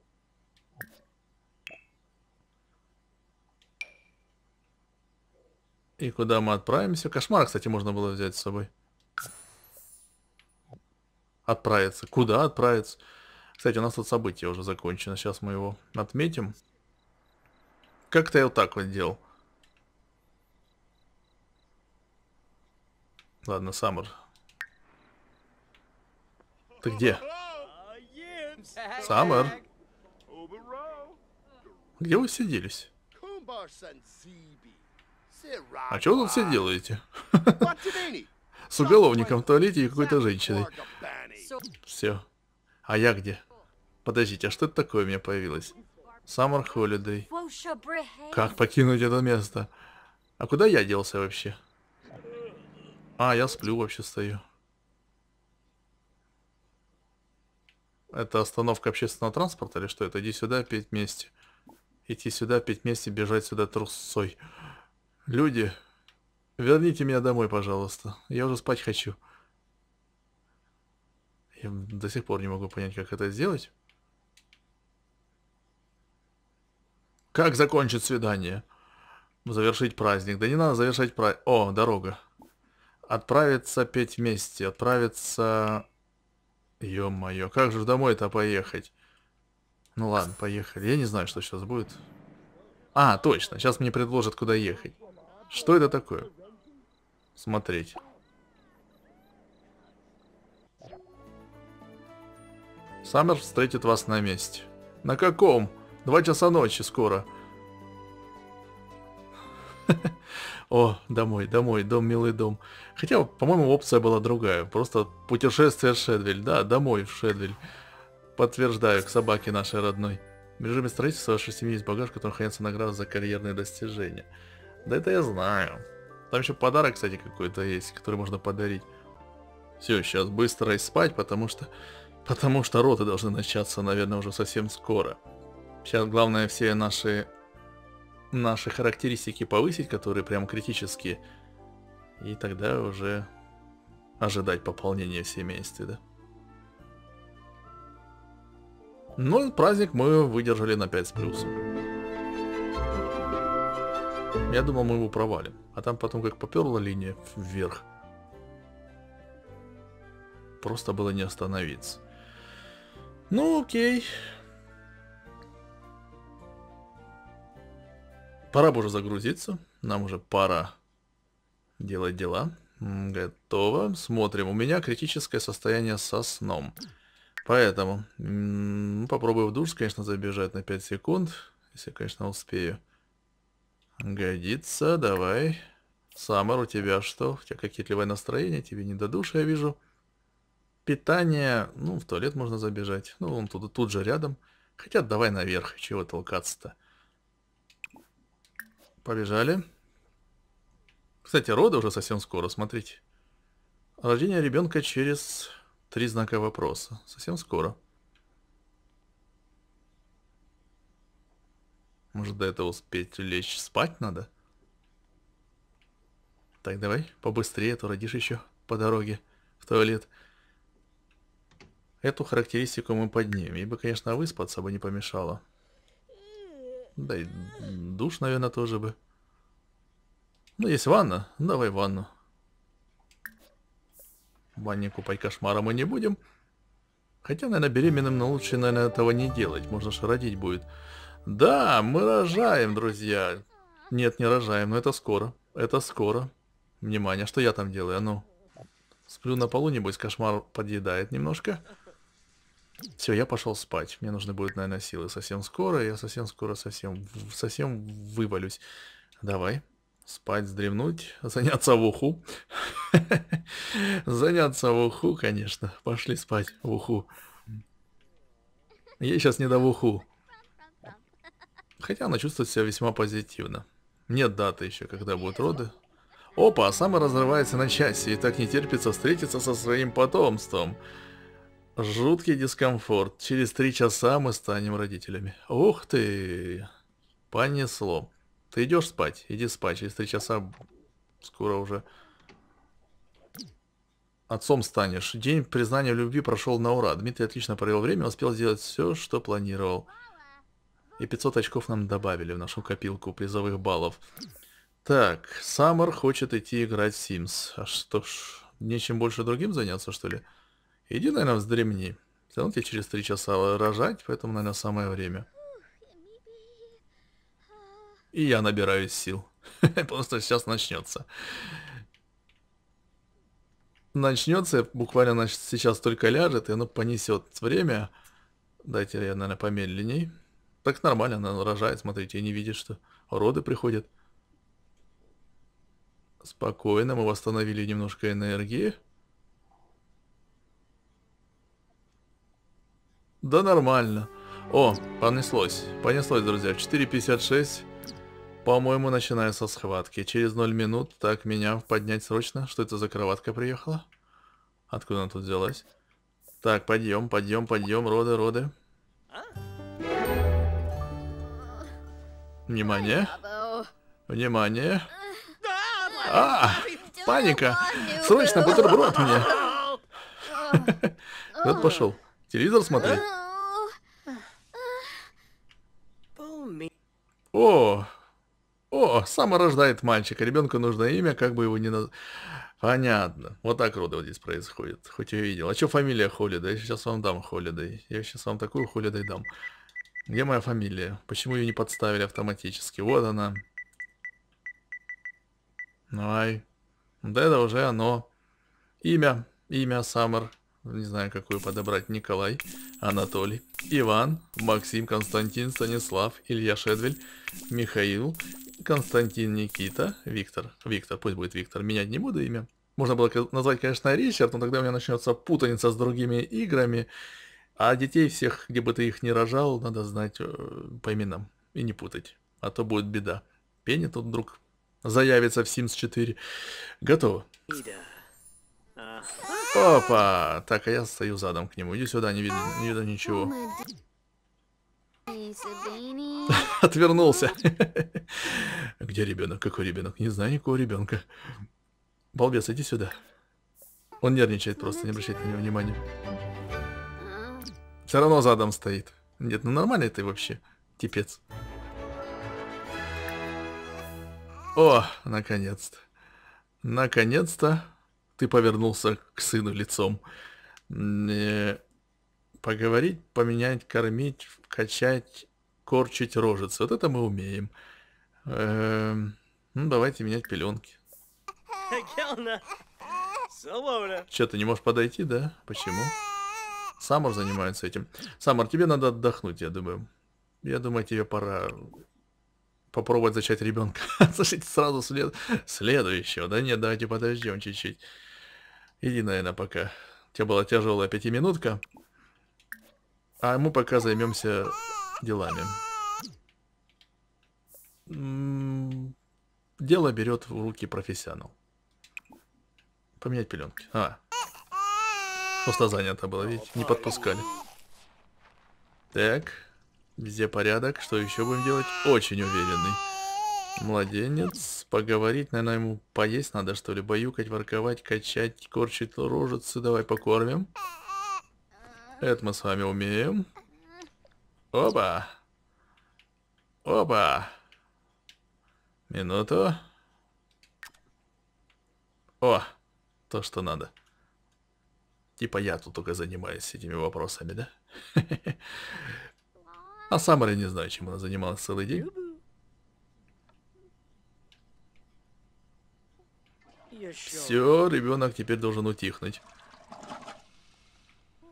И куда мы отправимся? Кошмар, кстати, можно было взять с собой. Отправиться. Куда отправиться? Кстати, у нас тут событие уже закончено. Сейчас мы его отметим. Как-то я вот так вот делал. Ладно, Саммер. Ты где? Саммер. Где вы сиделись? А вы тут все делаете? С уголовником в туалете и какой-то женщиной. Все. А я где? Подождите, а что это такое у меня появилось? Саммер Холидей. Как покинуть это место? А куда я делся вообще? А, я сплю вообще стою. Это остановка общественного транспорта или что это? Иди сюда, петь вместе. Идти сюда, петь вместе, бежать сюда трусцой. Люди, верните меня домой, пожалуйста. Я уже спать хочу. Я до сих пор не могу понять, как это сделать. Как закончить свидание? Завершить праздник. Да не надо завершать праздник. О, дорога. Отправиться петь вместе. Отправиться Ё-моё, как же домой-то поехать? Ну ладно, поехали. Я не знаю, что сейчас будет. А, точно, сейчас мне предложат, куда ехать. Что это такое? Смотреть. Саммер встретит вас на месте. На каком? Два часа ночи скоро. О, домой, домой, дом, милый дом. Хотя, по-моему, опция была другая. Просто путешествие в Шедвиль. Да, домой в Шедвиль. Подтверждаю, к собаке нашей родной. В режиме строительства вашей семьи есть багаж, который хранится награда за карьерные достижения. Да это я знаю. Там еще подарок, кстати, какой-то есть, который можно подарить. Все, сейчас быстро и спать, потому что... Потому что роты должны начаться, наверное, уже совсем скоро. Сейчас главное все наши наши характеристики повысить, которые прям критические. И тогда уже ожидать пополнения в семействе, да? Ну, праздник мы выдержали на 5 с плюсом. Я думал, мы его провалим. А там потом как поперла линия вверх. Просто было не остановиться. Ну, окей. пора бы уже загрузиться. Нам уже пора делать дела. Готово. Смотрим. У меня критическое состояние со сном. Поэтому м ну, попробую в душ, конечно, забежать на 5 секунд. Если, конечно, успею. Годится. Давай. Саммер, у тебя что? У тебя какие-то кокетливое настроения? тебе не до душа, я вижу. Питание. Ну, в туалет можно забежать. Ну, он тут, тут же рядом. Хотя давай наверх. Чего толкаться-то? Побежали. Кстати, роды уже совсем скоро, смотрите. Рождение ребенка через три знака вопроса. Совсем скоро. Может, до этого успеть лечь спать надо? Так, давай побыстрее, а то родишь еще по дороге в туалет. Эту характеристику мы поднимем. Ей бы, конечно, выспаться бы не помешало. Да и душ, наверное, тоже бы. Ну, есть ванна. Давай ванну. В ванне купать кошмара мы не будем. Хотя, наверное, беременным, но лучше, наверное, этого не делать. Можно же родить будет. Да, мы рожаем, друзья. Нет, не рожаем, но это скоро. Это скоро. Внимание, а что я там делаю? А ну. Сплю на полу, небось, кошмар подъедает немножко. Все, я пошел спать. Мне нужны будут, наверное, силы совсем скоро. Я совсем скоро совсем, совсем вывалюсь. Давай. Спать, вздремнуть, заняться в уху. Заняться в уху, конечно. Пошли спать в уху. Ей сейчас не до в уху. Хотя она чувствует себя весьма позитивно. Нет даты еще, когда будут роды. Опа, а сама разрывается на части и так не терпится встретиться со своим потомством. Жуткий дискомфорт. Через три часа мы станем родителями. Ух ты! Понесло. Ты идешь спать? Иди спать. Через три часа скоро уже отцом станешь. День признания в любви прошел на ура. Дмитрий отлично провел время, успел сделать все, что планировал. И 500 очков нам добавили в нашу копилку призовых баллов. Так, Саммер хочет идти играть в Sims. А что ж, нечем больше другим заняться, что ли? Иди, наверное, вздремни. Все равно тебе через три часа рожать, поэтому, наверное, самое время. И я набираюсь сил. Просто сейчас начнется. Начнется, буквально сейчас только ляжет, и оно понесет время. Дайте я, наверное, помедленней. Так нормально, она рожает, смотрите, и не видит, что роды приходят. Спокойно, мы восстановили немножко энергии. Да нормально. О, понеслось. Понеслось, друзья. 4.56. По-моему, начиная со схватки. Через 0 минут. Так, меня поднять срочно. Что это за кроватка приехала? Откуда она тут взялась? Так, подъем, подъем, подъем. Роды, роды. Внимание. Внимание. А, паника. Срочно бутерброд мне. Вот пошел. Телевизор смотри. О, о, сама рождает мальчика. Ребенку нужно имя, как бы его ни назвать. Понятно. Вот так роды вот здесь происходит. Хоть я видел. А что фамилия Холлида? Я сейчас вам дам Холлидой. Я сейчас вам такую Холлидой дам. Где моя фамилия? Почему ее не подставили автоматически? Вот она. Давай. Да это уже оно. Имя. Имя Саммер. Не знаю, какую подобрать. Николай, Анатолий, Иван, Максим, Константин, Станислав, Илья Шедвель, Михаил, Константин, Никита, Виктор. Виктор, пусть будет Виктор. Менять не буду имя. Можно было назвать, конечно, Ричард, но тогда у меня начнется путаница с другими играми. А детей всех, где бы ты их ни рожал, надо знать э, по именам и не путать. А то будет беда. Пенни тут вдруг заявится в Sims 4. Готово. Ага. Опа! Так, а я стою задом к нему. Иди сюда, не видно, не видно ничего. Отвернулся. Где ребенок? Какой ребенок? Не знаю никакого ребенка. Балбес, иди сюда. Он нервничает просто, не обращает на него внимания. Все равно задом стоит. Нет, ну нормальный ты вообще, типец. О, наконец-то. Наконец-то ты повернулся к сыну лицом. Э, поговорить, поменять, кормить, качать, корчить рожицы. Вот это мы умеем. Эм, ну, давайте менять пеленки. Че, ты не можешь подойти, да? Почему? Самар занимается этим. Самар, тебе надо отдохнуть, я думаю. Я думаю, тебе пора попробовать зачать ребенка. Слушайте, сразу след... следующего. Да нет, давайте подождем чуть-чуть. Иди, наверное, пока. У тебя была тяжелая пятиминутка. А мы пока займемся делами. М-м, дело берет в руки профессионал. Поменять пеленки. А. Просто занято было, видите? Не подпускали. Так. Везде порядок. Что еще будем делать? Очень уверенный. Младенец. Поговорить, наверное, ему поесть надо, что ли. Баюкать, ворковать, качать, корчить рожицы. Давай покормим. Это мы с вами умеем. Оба. Оба. Минуту. О, то, что надо. Типа я тут только занимаюсь этими вопросами, да? А Самаре не знаю, чем она занималась целый день. Все, ребенок теперь должен утихнуть.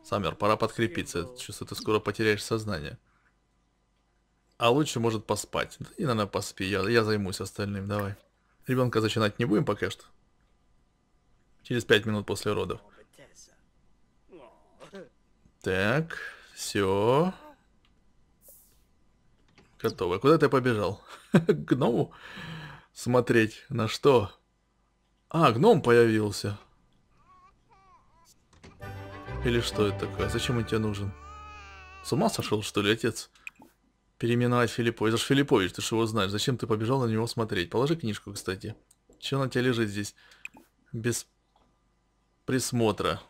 Саммер, пора подкрепиться. Ну. Чувствую, ты скоро потеряешь сознание. А лучше, может, поспать. Да и, надо поспи. Я, я займусь остальным, давай. Ребенка зачинать не будем пока что. Через пять минут после родов. Так, все. Готово. Куда ты побежал? К гному? Смотреть на что? А, гном появился. Или что это такое? Зачем он тебе нужен? С ума сошел, что ли, отец? Переименовать Филиппович. Это же Филиппович, ты же его знаешь. Зачем ты побежал на него смотреть? Положи книжку, кстати. Чего на тебе лежит здесь? Без присмотра.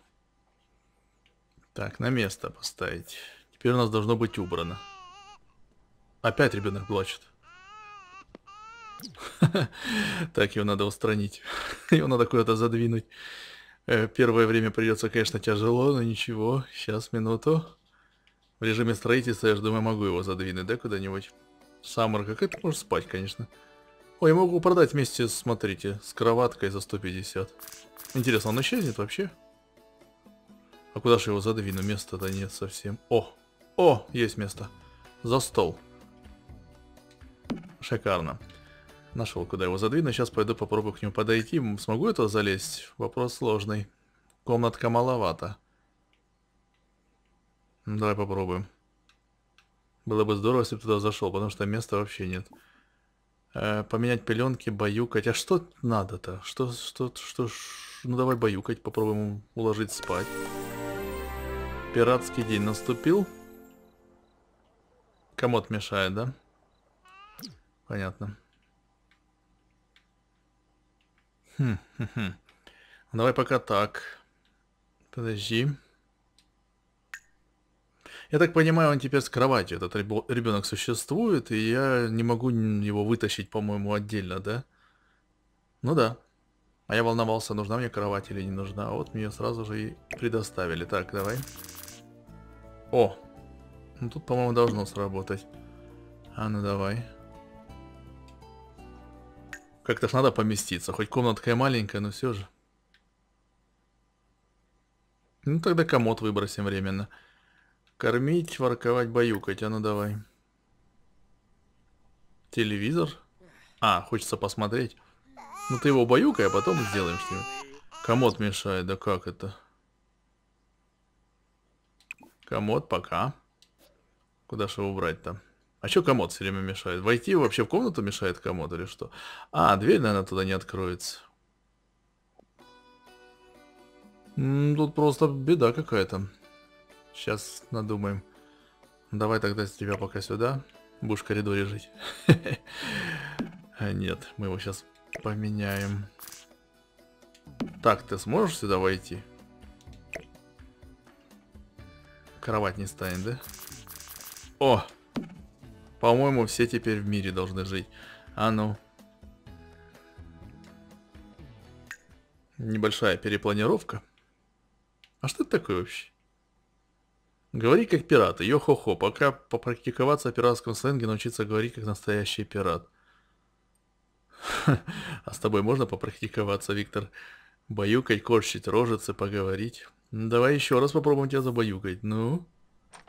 Так, на место поставить. Теперь у нас должно быть убрано. Опять ребенок плачет. Так, его надо устранить. Его надо куда-то задвинуть. Э, первое время придется, конечно, тяжело, но ничего. Сейчас, минуту. В режиме строительства, я же думаю, могу его задвинуть, да, куда-нибудь? Саммер, как это можешь спать, конечно. Ой, я могу продать вместе, смотрите, с кроваткой за 150. Интересно, он исчезнет вообще? А куда же его задвину? Места-то нет совсем. О! О, есть место. За стол. Шикарно. Нашел, куда его задвинуть. Сейчас пойду попробую к нему подойти. Смогу я туда залезть? Вопрос сложный. Комнатка маловато. давай попробуем. Было бы здорово, если бы туда зашел, потому что места вообще нет. Э, поменять пеленки, баюкать. А что надо-то? Что, что, что, ш... Ну давай баюкать, попробуем уложить спать. Пиратский день наступил. Комод мешает, да? Понятно. Хм, хм, хм. А Давай пока так. Подожди. Я так понимаю, он теперь с кровати этот ребенок существует, и я не могу его вытащить, по-моему, отдельно, да? Ну да. А я волновался, нужна мне кровать или не нужна. А вот мне сразу же и предоставили. Так, давай. О! Ну тут, по-моему, должно сработать. А ну давай. Как-то ж надо поместиться, хоть комнатка и маленькая, но все же. Ну тогда комод выбросим временно. Кормить, ворковать, баюкать, а ну давай. Телевизор? А, хочется посмотреть. Ну ты его баюкай, а потом сделаем с ним. Комод мешает, да как это? Комод пока. Куда же его брать-то? А что комод все время мешает? Войти вообще в комнату мешает комод или что? А, дверь, наверное, туда не откроется. М -м, тут просто беда какая-то. Сейчас надумаем. Давай тогда с тебя пока сюда. Будешь в коридоре жить. А, нет, мы его сейчас поменяем. Так, ты сможешь сюда войти? Кровать не станет, да? О! По-моему, все теперь в мире должны жить. А ну. Небольшая перепланировка. А что это такое вообще? Говори как пират. йо-хо-хо, пока попрактиковаться в пиратском сленге, научиться говорить как настоящий пират. А с тобой можно попрактиковаться, Виктор? Баюкать, корчить рожицы, поговорить. Давай еще раз попробуем тебя забаюкать. Ну?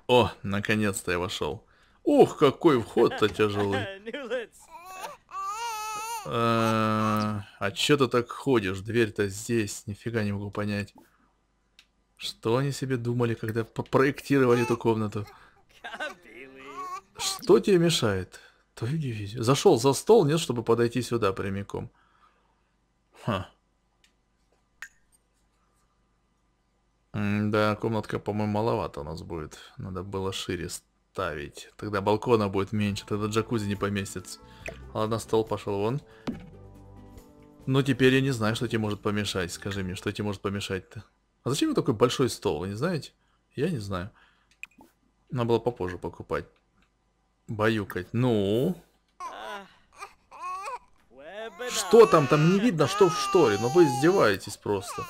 О, наконец-то я вошел. Ох, какой вход-то тяжелый. А, а чё ты так ходишь? Дверь-то здесь, нифига не могу понять. Что они себе думали, когда проектировали эту комнату? Что тебе мешает? Твою дивизию. Зашел за стол, нет, чтобы подойти сюда прямиком. Ха. М да, комнатка, по-моему, маловато у нас будет. Надо было шире ставить. Тогда балкона будет меньше, тогда джакузи не поместится. Ладно, стол пошел вон. Но ну, теперь я не знаю, что тебе может помешать. Скажи мне, что тебе может помешать-то? А зачем такой большой стол, вы не знаете? Я не знаю. Надо было попозже покупать. Баюкать. Ну? Что там? Там не видно, что в шторе. Но вы издеваетесь просто.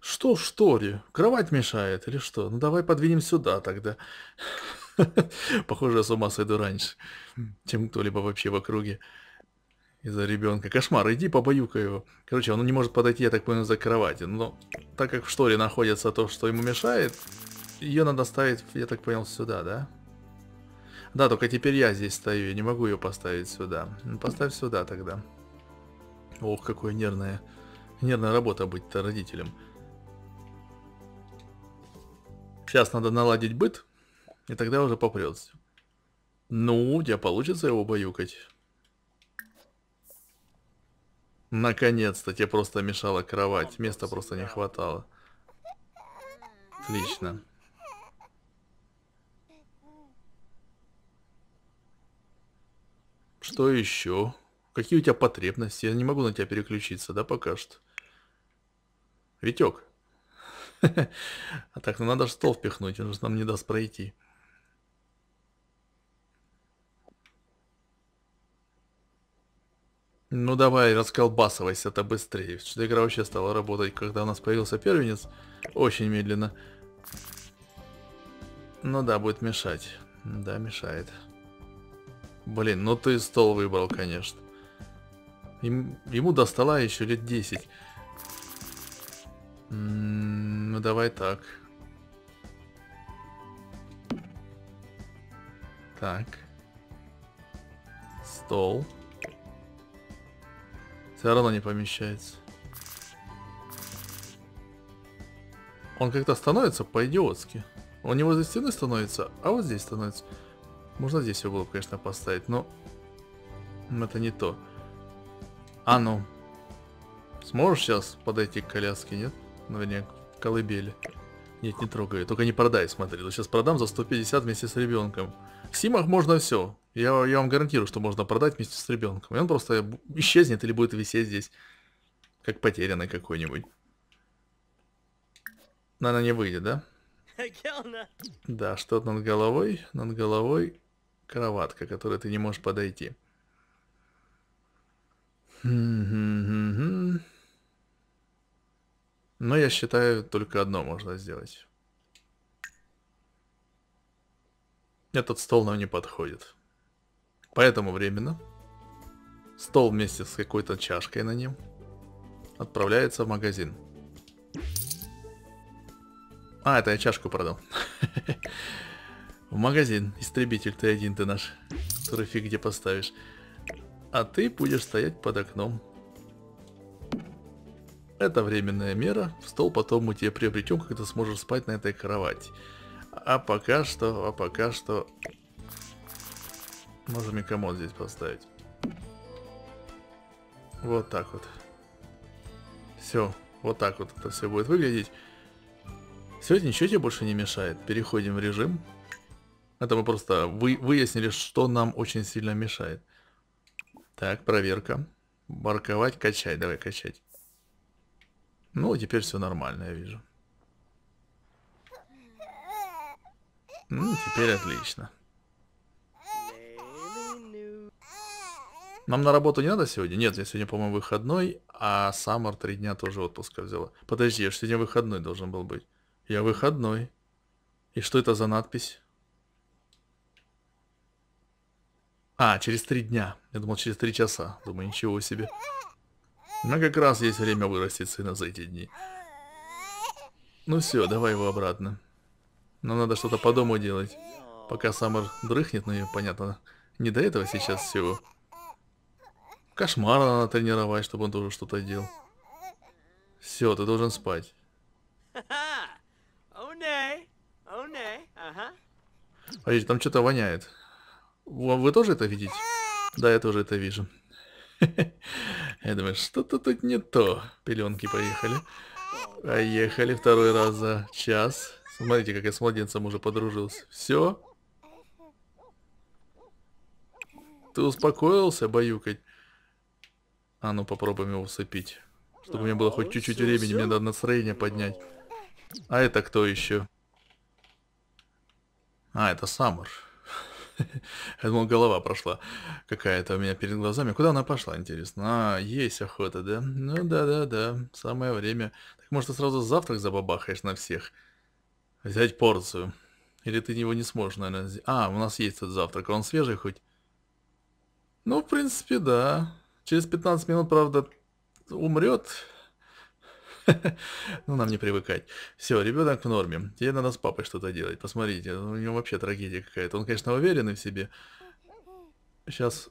Что в шторе? Кровать мешает или что? Ну давай подвинем сюда тогда. Похоже, я с ума сойду раньше, чем кто-либо вообще в округе из-за ребенка. Кошмар, иди побаюкай его. Короче, он не может подойти, я так понял, за кровати. Но так как в шторе находится то, что ему мешает, ее надо ставить, я так понял, сюда, да? Да, только теперь я здесь стою, я не могу ее поставить сюда. Ну, поставь сюда тогда. Ох, какая нервная, нервная работа быть-то родителем. Сейчас надо наладить быт. И тогда уже попрется. Ну, у тебя получится его баюкать. Наконец-то, тебе просто мешала кровать, места просто не хватало. Отлично. Что еще? Какие у тебя потребности? Я не могу на тебя переключиться, да, пока что? Витек. А так, ну надо же стол впихнуть, он же нам не даст пройти. Ну давай, расколбасывайся это быстрее. Что игра вообще стала работать, когда у нас появился первенец. Очень медленно. Ну да, будет мешать. Да, мешает. Блин, ну ты стол выбрал, конечно. Им, ему до стола еще лет 10. М-м, ну давай так. Так. Стол. Стол. Все равно не помещается. Он как-то становится по-идиотски. Он не возле стены становится, а вот здесь становится. Можно здесь его было, конечно, поставить, но... Это не то. А ну. Сможешь сейчас подойти к коляске, нет? Вернее, к колыбели. Нет, не трогай. Только не продай, смотри. Ну, сейчас продам за 150 вместе с ребенком. В Симах можно все. Я, я вам гарантирую, что можно продать вместе с ребенком. И он просто исчезнет или будет висеть здесь, как потерянный какой-нибудь. Наверное, не выйдет, да? Да, что-то над головой, над головой кроватка, которой ты не можешь подойти. Но я считаю, только одно можно сделать. Этот стол нам не подходит. Поэтому временно стол вместе с какой-то чашкой на нем отправляется в магазин. А, это я чашку продал. В магазин, истребитель, ты один ты наш, который фиг где поставишь. А ты будешь стоять под окном. Это временная мера, стол потом мы тебе приобретем, когда сможешь спать на этой кровати. А пока что, а пока что Можем и комод здесь поставить. Вот так вот. Все, вот так вот это все будет выглядеть. Сегодня ничего тебе больше не мешает. Переходим в режим. Это мы просто вы, выяснили, что нам очень сильно мешает. Так, проверка. Барковать, качать. Давай качать. Ну, теперь все нормально, я вижу. Ну, теперь отлично. Нам на работу не надо сегодня? Нет, я сегодня, по-моему, выходной, а Саммер три дня тоже отпуска взяла. Подожди, я же сегодня выходной должен был быть. Я выходной. И что это за надпись? А, через три дня. Я думал, через три часа. Думаю, ничего себе. Но как раз есть время вырастить сына за эти дни. Ну все, давай его обратно. Нам надо что-то по дому делать. Пока Саммер дрыхнет, ну понятно, не до этого сейчас всего. Кошмара надо тренировать, чтобы он тоже что-то делал. Все, ты должен спать. Погодите, там что-то воняет. Вы тоже это видите? Да, я тоже это вижу. Я думаю, что-то тут не то. Пеленки поехали. Поехали второй раз за час. Смотрите, как я с младенцем уже подружился. Все. Ты успокоился, баюкать? А ну попробуем его усыпить. Чтобы у меня было хоть ну чуть-чуть времени, мне надо настроение поднять. А это кто еще? А, это Саммер. Я думал, голова прошла какая-то у меня перед глазами. Куда она пошла, интересно? А, есть охота, да? Ну да-да-да, самое время. Так может ты сразу завтрак забабахаешь на всех? Взять порцию. Или ты его не сможешь, наверное. А, у нас есть этот завтрак. Он свежий хоть? Ну, в принципе, да. Через 15 минут, правда, умрет. Ну, нам не привыкать. Все, ребенок в норме. Теперь надо с папой что-то делать. Посмотрите, у него вообще трагедия какая-то. Он, конечно, уверенный в себе. Сейчас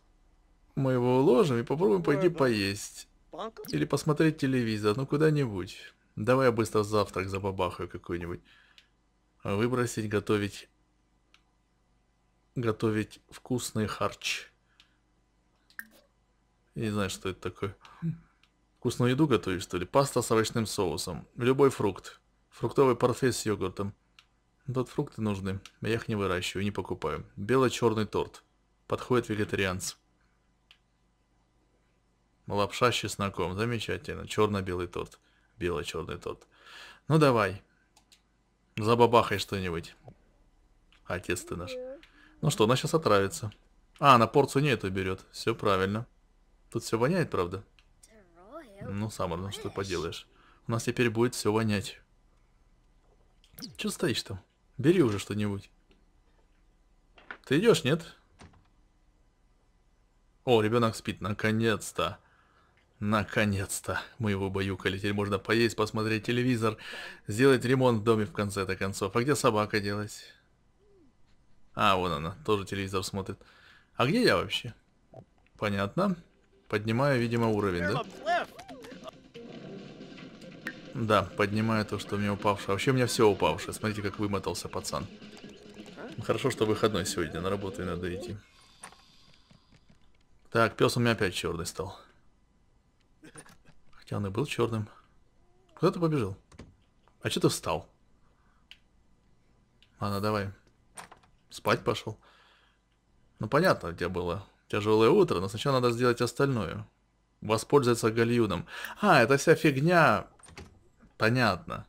мы его уложим и попробуем пойти поесть. Или посмотреть телевизор, ну куда-нибудь. Давай я быстро завтрак забабахаю какой-нибудь. Выбросить, готовить... Готовить вкусный харч. Я не знаю, что это такое. Вкусную еду готовишь, что ли? Паста с овощным соусом. Любой фрукт. Фруктовый портфель с йогуртом. Ну, тут фрукты нужны. Я их не выращиваю, не покупаю. Бело-черный торт. Подходит вегетарианц. Лапша с чесноком. Замечательно. Черно-белый торт. Бело-черный торт. Ну давай. Забабахай что-нибудь. Отец ты наш. Ну что, она сейчас отравится. А, она порцию не эту берет. Все правильно. Тут все воняет, правда? Ну, Саммер, ну что поделаешь. У нас теперь будет все вонять. Че стоишь там? Бери уже что-нибудь. Ты идешь, нет? О, ребенок спит, наконец-то. Наконец-то. Мы его баюкали. Теперь можно поесть, посмотреть телевизор, сделать ремонт в доме в конце-то концов. А где собака делась? А, вон она, тоже телевизор смотрит. А где я вообще? Понятно. Поднимаю, видимо, уровень, да? Да, поднимаю то, что у меня упавшее. Вообще у меня все упавшее. Смотрите, как вымотался пацан. Хорошо, что выходной сегодня. На работу и надо идти. Так, пес у меня опять черный стал. Хотя он и был черным. Куда ты побежал? А что ты встал? Ладно, давай. Спать пошел. Ну понятно, где было. Тяжелое утро, но сначала надо сделать остальное. Воспользоваться гальюном. А, это вся фигня. Понятно.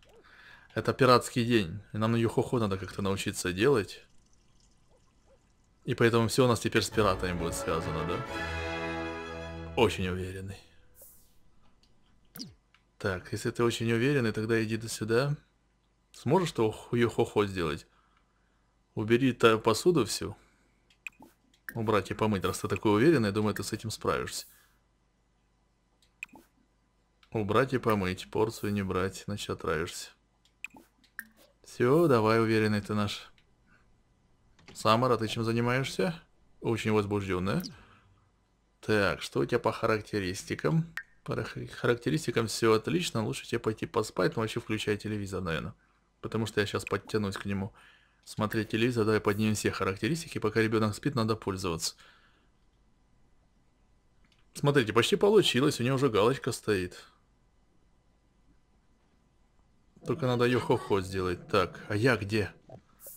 Это пиратский день. И нам на Юхохо надо как-то научиться делать. И поэтому все у нас теперь с пиратами будет связано, да? Очень уверенный. Так, если ты очень уверенный, тогда иди до сюда. Сможешь то Юхохо сделать? Убери та посуду всю убрать и помыть. Раз ты такой уверенный, думаю, ты с этим справишься. Убрать и помыть. Порцию не брать, значит отравишься. Все, давай, уверенный ты наш. Самара, ты чем занимаешься? Очень возбужденная. Так, что у тебя по характеристикам? По характеристикам все отлично. Лучше тебе пойти поспать, но вообще включай телевизор, наверное. Потому что я сейчас подтянусь к нему. Смотреть телевизор, давай поднимем все характеристики, пока ребенок спит, надо пользоваться. Смотрите, почти получилось, у нее уже галочка стоит. Только надо ее хо-хо сделать. Так, а я где?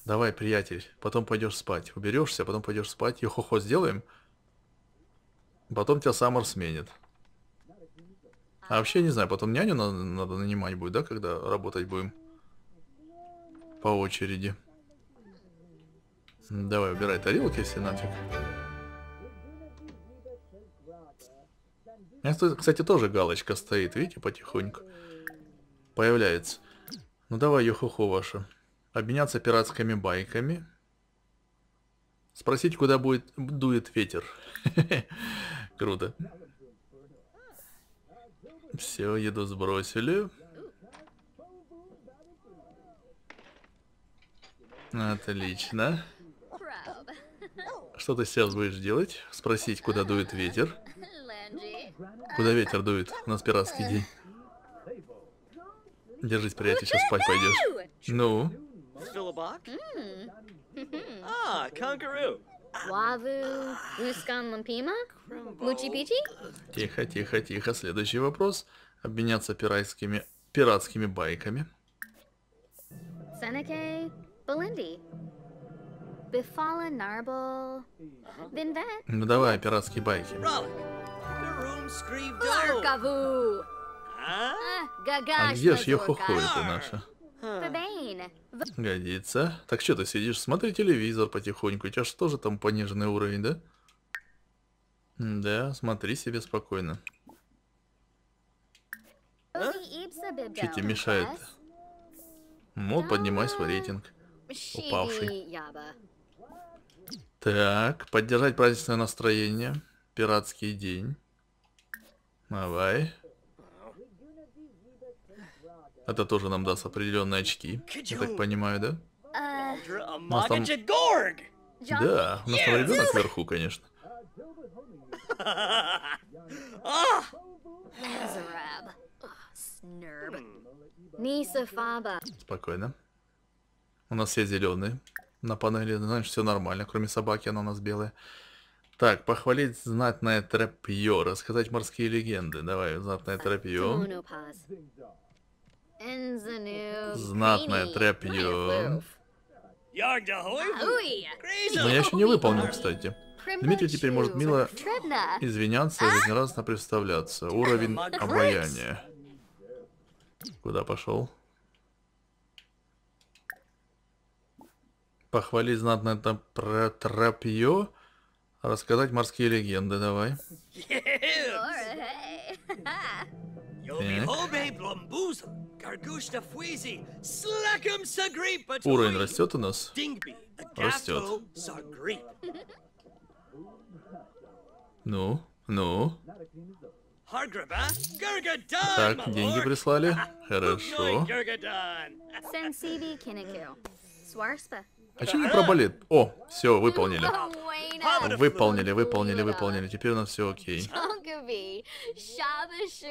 Давай, приятель, потом пойдешь спать. Уберешься, потом пойдешь спать. Ее хо-хо сделаем. Потом тебя Саммер сменит. А вообще, не знаю, потом няню надо, надо нанимать будет, да, когда работать будем? По очереди. Давай, убирай тарелки, все нафиг. У меня, кстати, тоже галочка стоит, видите, потихоньку. Появляется. Ну давай, юхуху вашу. Обменяться пиратскими байками. Спросить, куда будет дует ветер. Круто. Все, еду сбросили. Отлично. Что ты сейчас будешь делать? Спросить, куда дует ветер? Куда ветер дует? У нас пиратский день. Держись, приятель, сейчас спать пойдешь. Ну? А, тихо, тихо, тихо. Следующий вопрос. Обменяться пиратскими, пиратскими байками. Сенеке, Белинди. Ну давай, пиратские байки. А? А, а где ж Йохохо это наша? Годится. Так что ты сидишь, смотри телевизор потихоньку. У тебя что же там пониженный уровень, да? Да, смотри себе спокойно. А? Что тебе мешает? -то? поднимай свой рейтинг. Упавший. Так, поддержать праздничное настроение. Пиратский день. Давай. Это тоже нам даст определенные очки, я так понимаю, да? У нас там... Да, у нас там ребенок вверху, конечно. Спокойно. У нас все зеленые на панели, ну, значит все нормально, кроме собаки, она у нас белая. Так, похвалить знатное тропье, рассказать морские легенды. Давай, знатное тропье. Знатное тропье. Но я еще не выполнил, кстати. Дмитрий теперь может мило извиняться и жизнерадостно представляться. Уровень обаяния. Куда пошел? Похвалить знатное это про тропье. А рассказать морские легенды, давай. Так. Уровень растет у нас? Растет. Ну, ну. Так, деньги прислали. Хорошо. А что не про балет? О, все, выполнили. Выполнили, выполнили, выполнили. Теперь у нас все окей.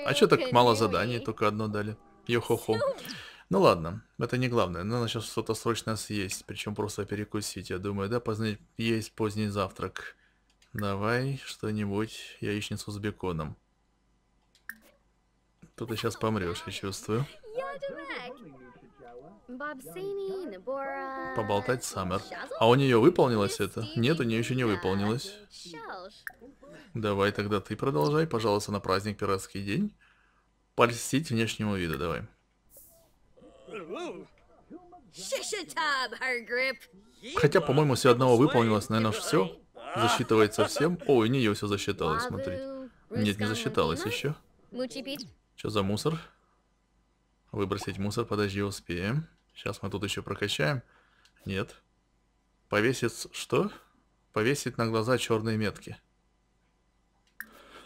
А что так мало заданий, только одно дали? Йо-хо-хо. Ну ладно, это не главное. Надо сейчас что-то срочно съесть, причем просто перекусить, я думаю, да, поздно есть поздний завтрак. Давай что-нибудь, яичницу с беконом. Тут ты сейчас помрешь, я чувствую. Поболтать Саммер. А у нее выполнилось это? Нет, у нее еще не выполнилось. Давай тогда ты продолжай, пожалуйста, на праздник Пиратский день. Польстить внешнему виду, давай. Хотя, по-моему, все одного выполнилось, наверное, все. Засчитывается всем. О, у нее все засчиталось, смотри. Нет, не засчиталось еще. Что за мусор? Выбросить мусор, подожди, успеем. Сейчас мы тут еще прокачаем. Нет. Повесить что? Повесить на глаза черные метки.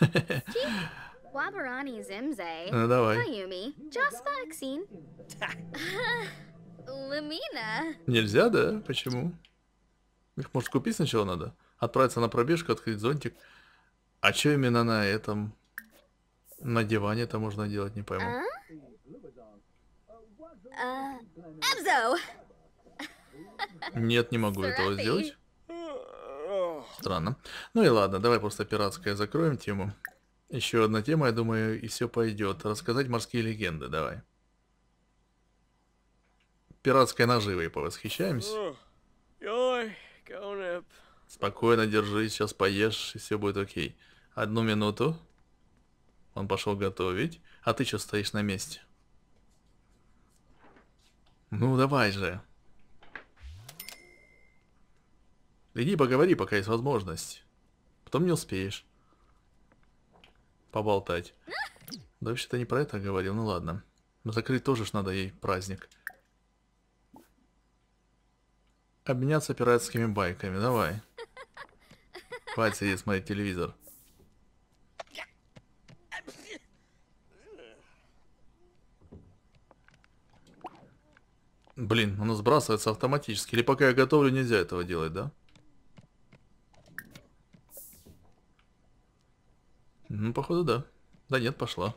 Ну, давай. Mayumi. Нельзя, да? Почему? Их, может, купить сначала надо? Отправиться на пробежку, открыть зонтик. А что именно на этом? На диване это можно делать, не пойму. А? Эбзо! А, Нет, не могу этого сделать. Странно. Ну и ладно, давай просто пиратское закроем тему. Еще одна тема, я думаю, и все пойдет. Рассказать морские легенды, давай. Пиратской наживой повосхищаемся. Спокойно держись, сейчас поешь, и все будет окей. Одну минуту. Он пошел готовить, а ты что стоишь на месте? Ну, давай же. Иди поговори, пока есть возможность. Потом не успеешь. Поболтать. Да вообще-то не про это говорил, ну ладно. Но закрыть тоже ж надо ей праздник. Обменяться пиратскими байками, давай. Хватит сидеть смотреть телевизор. Блин, оно сбрасывается автоматически. Или пока я готовлю, нельзя этого делать, да? Ну, походу, да. Да нет, пошла.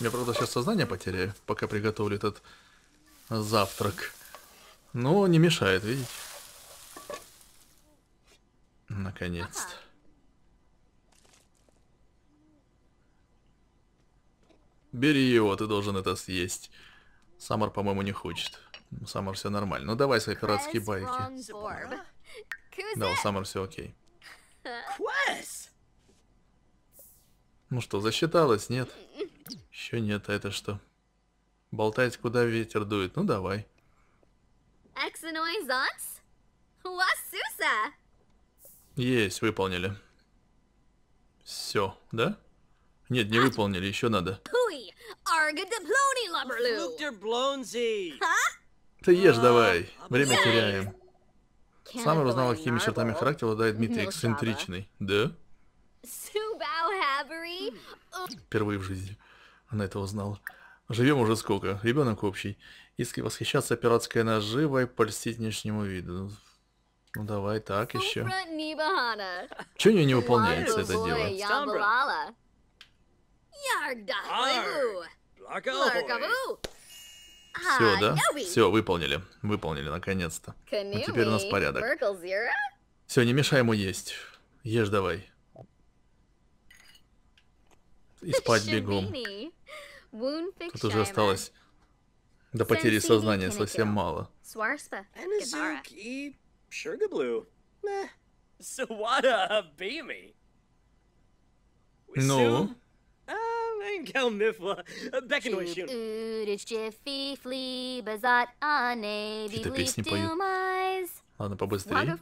Я, правда, сейчас сознание потеряю, пока приготовлю этот завтрак. Но не мешает, видите? Наконец-то. Бери его, ты должен это съесть. Самар, по-моему, не хочет. Самар все нормально. Ну давай свои пиратские байки. Да, у Самар все окей. Ну что, засчиталось, нет? Еще нет, а это что? Болтать, куда ветер дует. Ну давай. Есть, выполнили. Все, да? Нет, не выполнили, еще надо. Ты ешь давай, а, время теряем. Сам узнала, какими чертами характера дает Дмитрий эксцентричный. Да? Впервые в жизни она это узнала. Живем уже сколько, ребенок общий. Если восхищаться пиратской наживой, польстить внешнему виду. Ну давай так еще. Чего у нее не выполняется это дело? Ярда! А, Все, да? Все, выполнили. Выполнили, наконец-то. Ну, теперь у нас порядок. Все, не мешай ему есть. Ешь давай. И спать бегом. Тут уже осталось до потери сознания совсем мало. Ну? Engel Mifla, Beckenway Какие-то песни поют. Ладно, побыстрее.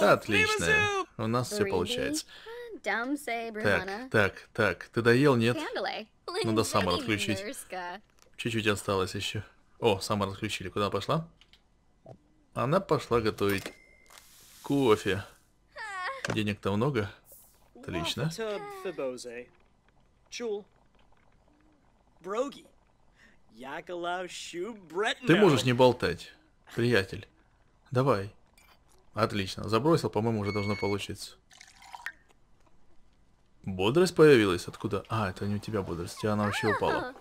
Отлично. У нас все получается. Так, так, так. Ты доел, нет? Надо ну Саммер отключить. Чуть-чуть осталось еще. О, Саммер отключили. Куда пошла? Она пошла готовить кофе. Денег-то много. Отлично. Ты можешь не болтать, приятель. Давай. Отлично. Забросил, по-моему, уже должно получиться. Бодрость появилась? Откуда? А, это не у тебя бодрость, тебя она вообще упала.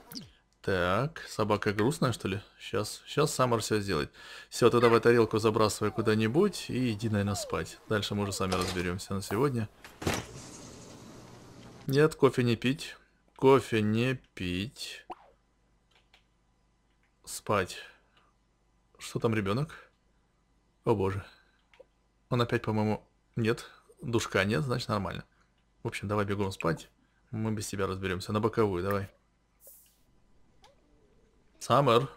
Так, собака грустная, что ли? Сейчас, сейчас Саммер все сделает. Все, тогда давай тарелку забрасывай куда-нибудь и иди, наверное, спать. Дальше мы уже сами разберемся на сегодня. Нет, кофе не пить. Кофе не пить. Спать. Что там, ребенок? О боже. Он опять, по-моему... Нет, душка нет, значит нормально. В общем, давай бегом спать. Мы без тебя разберемся. На боковую, давай. Саммер.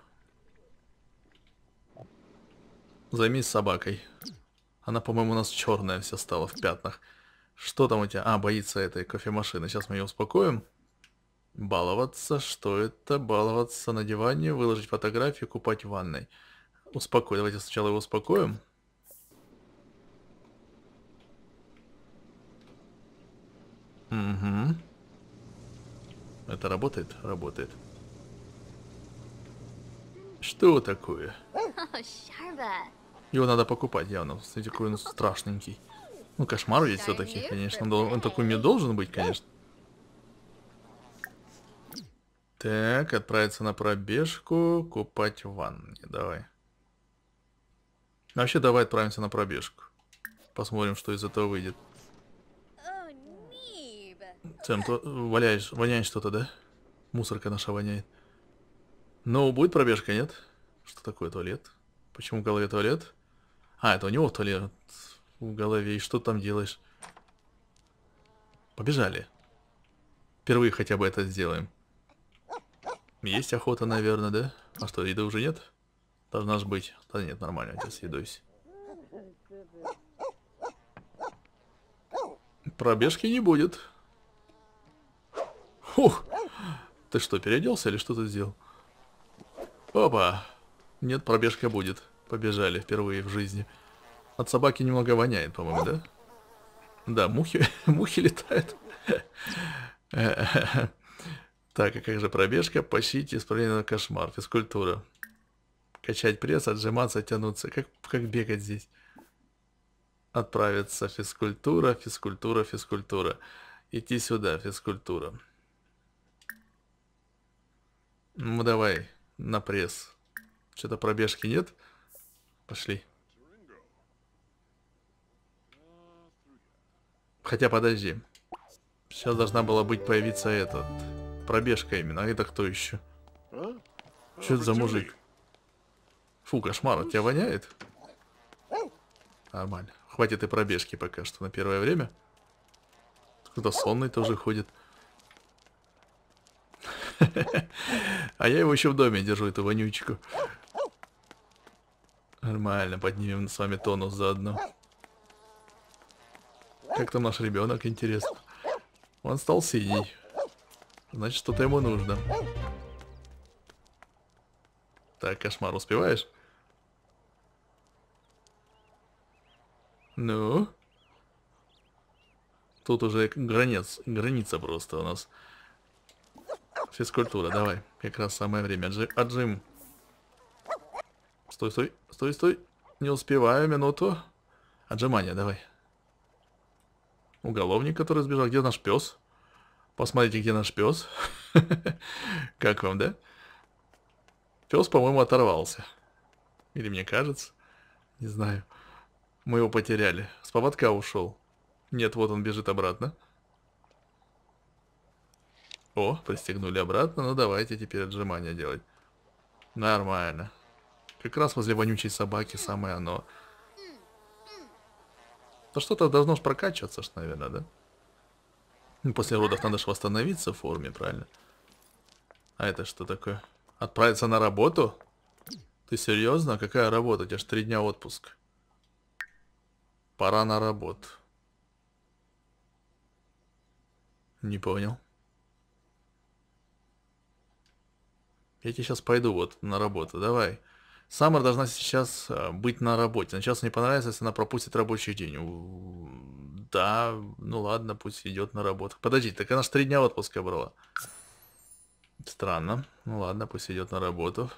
Займись собакой. Она, по-моему, у нас черная вся стала в пятнах. Что там у тебя? А, боится этой кофемашины. Сейчас мы ее успокоим. Баловаться. Что это? Баловаться на диване, выложить фотографию? купать в ванной. Успокой. Давайте сначала его успокоим. Угу. Это работает? Работает. Что такое? Его надо покупать явно. Смотрите, какой он страшненький. Ну, кошмар ведь все-таки, конечно. Он такой мне должен быть, конечно. Так, отправиться на пробежку, купать в ванне. Давай. Вообще, давай отправимся на пробежку. Посмотрим, что из этого выйдет. Сэм, то валяешь, воняет что-то, да? Мусорка наша воняет. Ну, будет пробежка, нет? Что такое туалет? Почему в голове туалет? А, это у него туалет в голове, и что там делаешь? Побежали. Впервые хотя бы это сделаем. Есть охота, наверное, да? А что, еды уже нет? Должна же быть. Да нет, нормально, я съедусь. Пробежки не будет. Фух! Ты что, переоделся или что то сделал? Опа! Нет, пробежка будет. Побежали впервые в жизни. От собаки немного воняет, по-моему, да? Да, мухи, мухи летают. Так, а как же пробежка? По исправление на кошмар, физкультура. Качать пресс, отжиматься, тянуться. Как, как бегать здесь? Отправиться, физкультура, физкультура, физкультура. Идти сюда, физкультура. Ну давай, на пресс. Что-то пробежки нет? Пошли. Хотя, подожди. Сейчас должна была быть появиться этот. Пробежка именно. А это кто еще? Что это за мужик? Фу, кошмар, от тебя воняет? Нормально. Хватит и пробежки пока что на первое время. Кто-то сонный тоже ходит. А я его еще в доме держу, эту вонючку. Нормально, поднимем с вами тонус заодно. Как там наш ребенок, интересно? Он стал синий. Значит, что-то ему нужно. Так, кошмар, успеваешь? Ну? Тут уже границ, граница просто у нас. Физкультура, давай. Как раз самое время. Джи, а Стой, стой, стой, стой. Не успеваю, минуту. Отжимания, давай. Уголовник, который сбежал. Где наш пес? Посмотрите, где наш пес. Как вам, да? Пес, по-моему, оторвался. Или мне кажется. Не знаю. Мы его потеряли. С поводка ушел. Нет, вот он бежит обратно. О, пристегнули обратно. Ну давайте теперь отжимания делать. Нормально. Как раз возле вонючей собаки самое оно то что-то должно же прокачиваться, что наверное, да? Ну, после родов надо же восстановиться в форме, правильно? А это что такое? Отправиться на работу? Ты серьезно? Какая работа? У тебя же три дня отпуск. Пора на работу. Не понял. Я тебе сейчас пойду вот на работу, давай. Саммер должна сейчас э, быть на работе. Сейчас не понравится, если она пропустит рабочий день. Да, ну ладно, пусть идет на работу. Подожди, так она же три дня отпуска брала. Странно. Ну ладно, пусть идет на работу.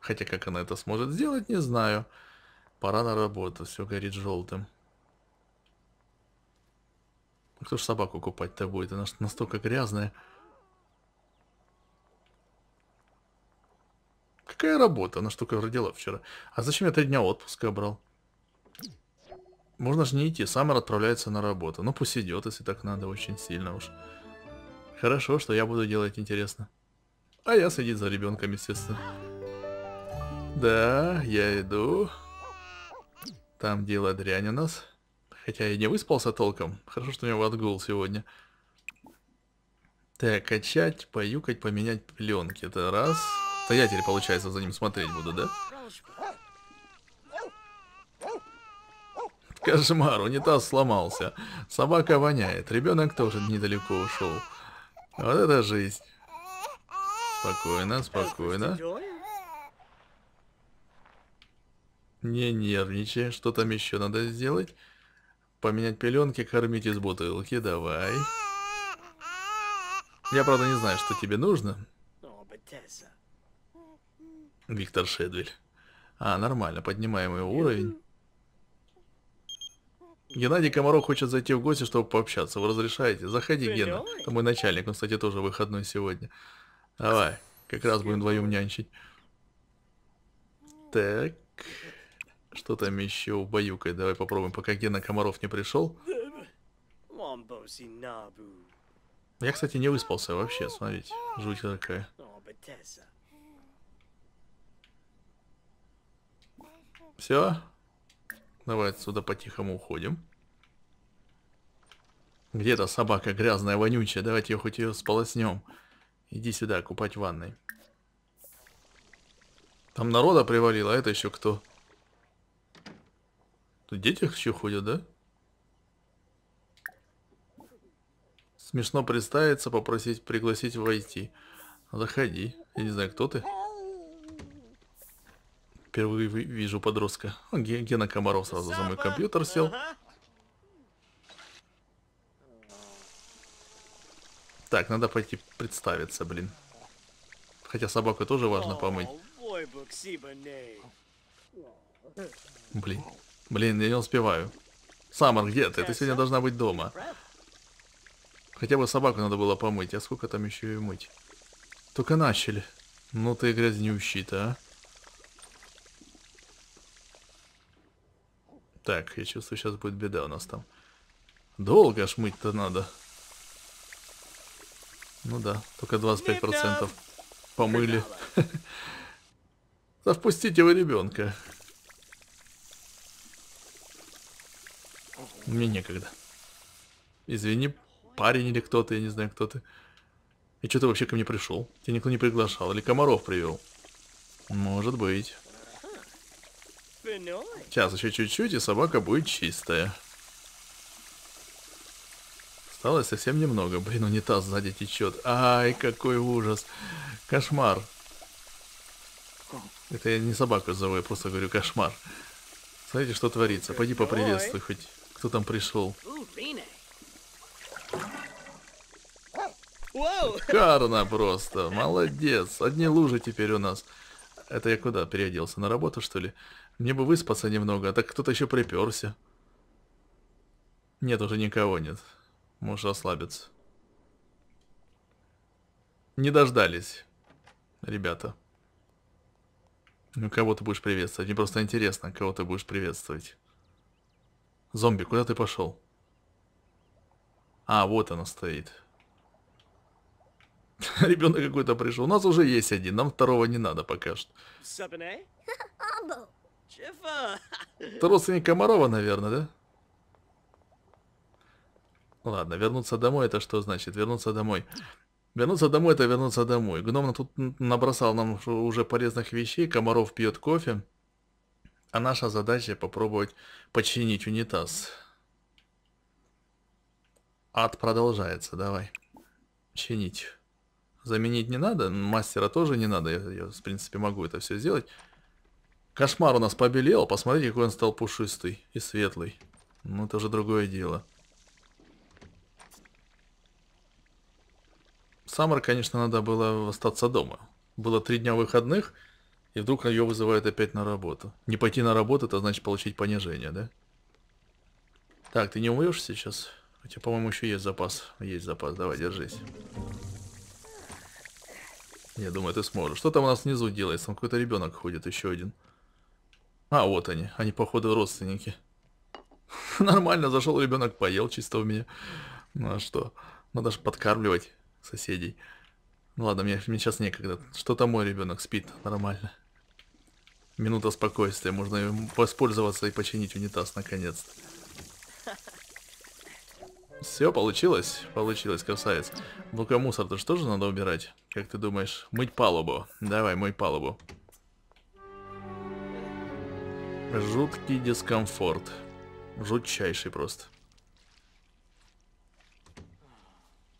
Хотя как она это сможет сделать, не знаю. Пора на работу, все горит желтым. Ну кто ж собаку купать-то будет? Она же настолько грязная. Какая работа? Она штука родила вчера. А зачем я три дня отпуска брал? Можно же не идти. Саммер отправляется на работу. Ну пусть идет, если так надо, очень сильно уж. Хорошо, что я буду делать интересно. А я следить за ребенком, естественно. Да, я иду. Там дело дрянь у нас. Хотя я не выспался толком. Хорошо, что у него отгул сегодня. Так, качать, поюкать, поменять пленки. Это раз. Стоятель, получается, за ним смотреть буду, да? Кошмар, унитаз сломался. Собака воняет, ребенок тоже недалеко ушел. Вот это жизнь. Спокойно, спокойно. Не нервничай, что там еще надо сделать? Поменять пеленки, кормить из бутылки, давай. Я правда не знаю, что тебе нужно. Виктор Шедвель. А, нормально, поднимаем его уровень. Геннадий Комаров хочет зайти в гости, чтобы пообщаться. Вы разрешаете? Заходи, Гена. Это мой начальник, он, кстати, тоже выходной сегодня. Давай, как раз будем вдвоем нянчить. Так. Что там еще у баюкой? Давай попробуем, пока Гена Комаров не пришел. Я, кстати, не выспался вообще, смотрите. Жуть какая. Все. Давай отсюда по-тихому уходим. Где-то собака грязная, вонючая. Давайте ее хоть ее сполоснем. Иди сюда, купать в ванной. Там народа привалило, а это еще кто? Тут дети еще ходят, да? Смешно представиться, попросить, пригласить войти. Заходи. Я не знаю, кто ты. Впервые вижу подростка. Гена Комаров сразу за мой компьютер сел. Так, надо пойти представиться, блин. Хотя собаку тоже важно помыть. Блин. Блин, я не успеваю. Самар, где ты? Ты сегодня должна быть дома. Хотя бы собаку надо было помыть, а сколько там еще и мыть? Только начали. Ну ты грязнющий-то, а? Так, я чувствую, сейчас будет беда у нас там. Долго аж мыть-то надо. Ну да, только 25% помыли. Да впустите вы ребенка. Мне некогда. Извини, парень или кто то я не знаю, кто ты. И что ты вообще ко мне пришел? Тебя никто не приглашал, или комаров привел? Может быть. Сейчас, еще чуть-чуть, и собака будет чистая. Осталось совсем немного. Блин, унитаз сзади течет. Ай, какой ужас. Кошмар. Это я не собаку зову, я просто говорю кошмар. Смотрите, что творится. Пойди поприветствуй хоть. Кто там пришел? Карна просто. Молодец. Одни лужи теперь у нас. Это я куда переоделся? На работу, что ли? Мне бы выспаться немного, а так кто-то еще приперся. Нет, уже никого нет. Можешь расслабиться. Не дождались, ребята. Ну, кого ты будешь приветствовать? Мне просто интересно, кого ты будешь приветствовать. Зомби, куда ты пошел? А, вот она стоит. Ребенок какой-то пришел. У нас уже есть один, нам второго не надо пока что. Ты родственник Комарова, наверное, да? Ладно, вернуться домой это что значит? Вернуться домой. Вернуться домой это вернуться домой. Гном тут набросал нам уже полезных вещей, Комаров пьет кофе. А наша задача попробовать починить унитаз. Ад продолжается, давай. Чинить. Заменить не надо, мастера тоже не надо, я, я в принципе могу это все сделать. Кошмар у нас побелел. Посмотрите, какой он стал пушистый и светлый. Ну, это же другое дело. Саммер, конечно, надо было остаться дома. Было три дня выходных, и вдруг ее вызывают опять на работу. Не пойти на работу, это значит получить понижение, да? Так, ты не умрешь сейчас? Хотя, по-моему, еще есть запас. Есть запас, давай, держись. Я думаю, ты сможешь. Что там у нас внизу делается? Там какой-то ребенок ходит, еще один. А, вот они. Они, походу, родственники. Нормально, зашел ребенок, поел чисто у меня. Ну а что? Надо же подкармливать соседей. Ну ладно, мне, мне сейчас некогда. Что там мой ребенок спит? Нормально. Минута спокойствия. Можно им воспользоваться и починить унитаз наконец-то. Все, получилось? Получилось, красавец. Лукомусор, то что тоже надо убирать? Как ты думаешь? Мыть палубу. Давай, мой палубу. Жуткий дискомфорт. Жутчайший просто.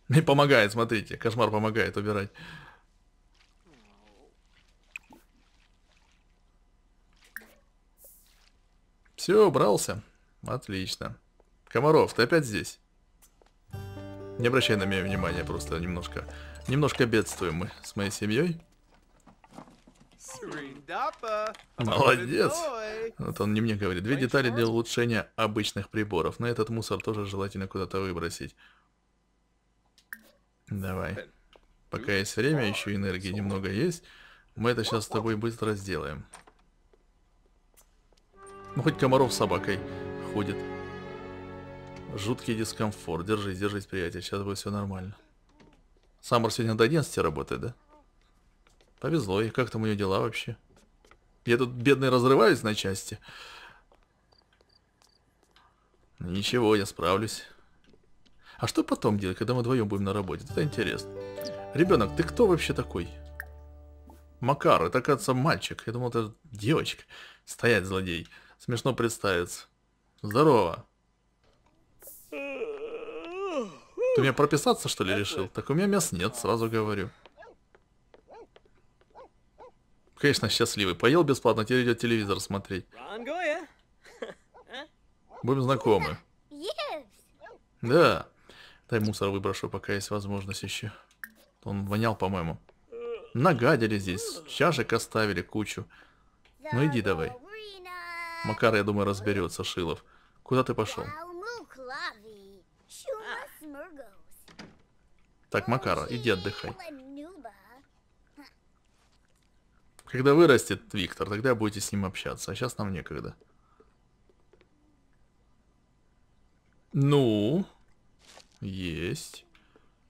Не помогает, смотрите. Кошмар помогает убирать. Все, убрался. Отлично. Комаров, ты опять здесь? Не обращай на меня внимания, просто немножко... Немножко бедствуем мы с моей семьей. Молодец. Вот он не мне говорит. Две ну детали для улучшения обычных приборов. Но этот мусор тоже желательно куда-то выбросить. Давай. Пока есть время, еще энергии немного есть. Мы это сейчас с тобой быстро сделаем. Ну, хоть комаров с собакой ходит. Жуткий дискомфорт. Держись, держись, приятель. Сейчас будет все нормально. Саммер сегодня до 11 работает, да? Повезло ей, как там у нее дела вообще? Я тут, бедный, разрываюсь на части. Ну, ничего, я справлюсь. А что потом делать, когда мы вдвоем будем на работе? Это интересно. Ребенок, ты кто вообще такой? Макар, это, кажется, мальчик. Я думал, это девочка. Стоять, злодей. Смешно представиться. Здорово. Ты меня прописаться, что ли, решил? Так у меня мяс нет, сразу говорю. Конечно, счастливый. Поел бесплатно, теперь идет телевизор смотреть. Будем знакомы. Да. Дай мусор выброшу, пока есть возможность еще. Он вонял, по-моему. Нагадили здесь, чашек оставили кучу. Ну иди давай. Макар, я думаю, разберется, Шилов. Куда ты пошел? А. Так, Макара, иди отдыхай. Когда вырастет Виктор, тогда будете с ним общаться, а сейчас нам некогда. Ну, есть.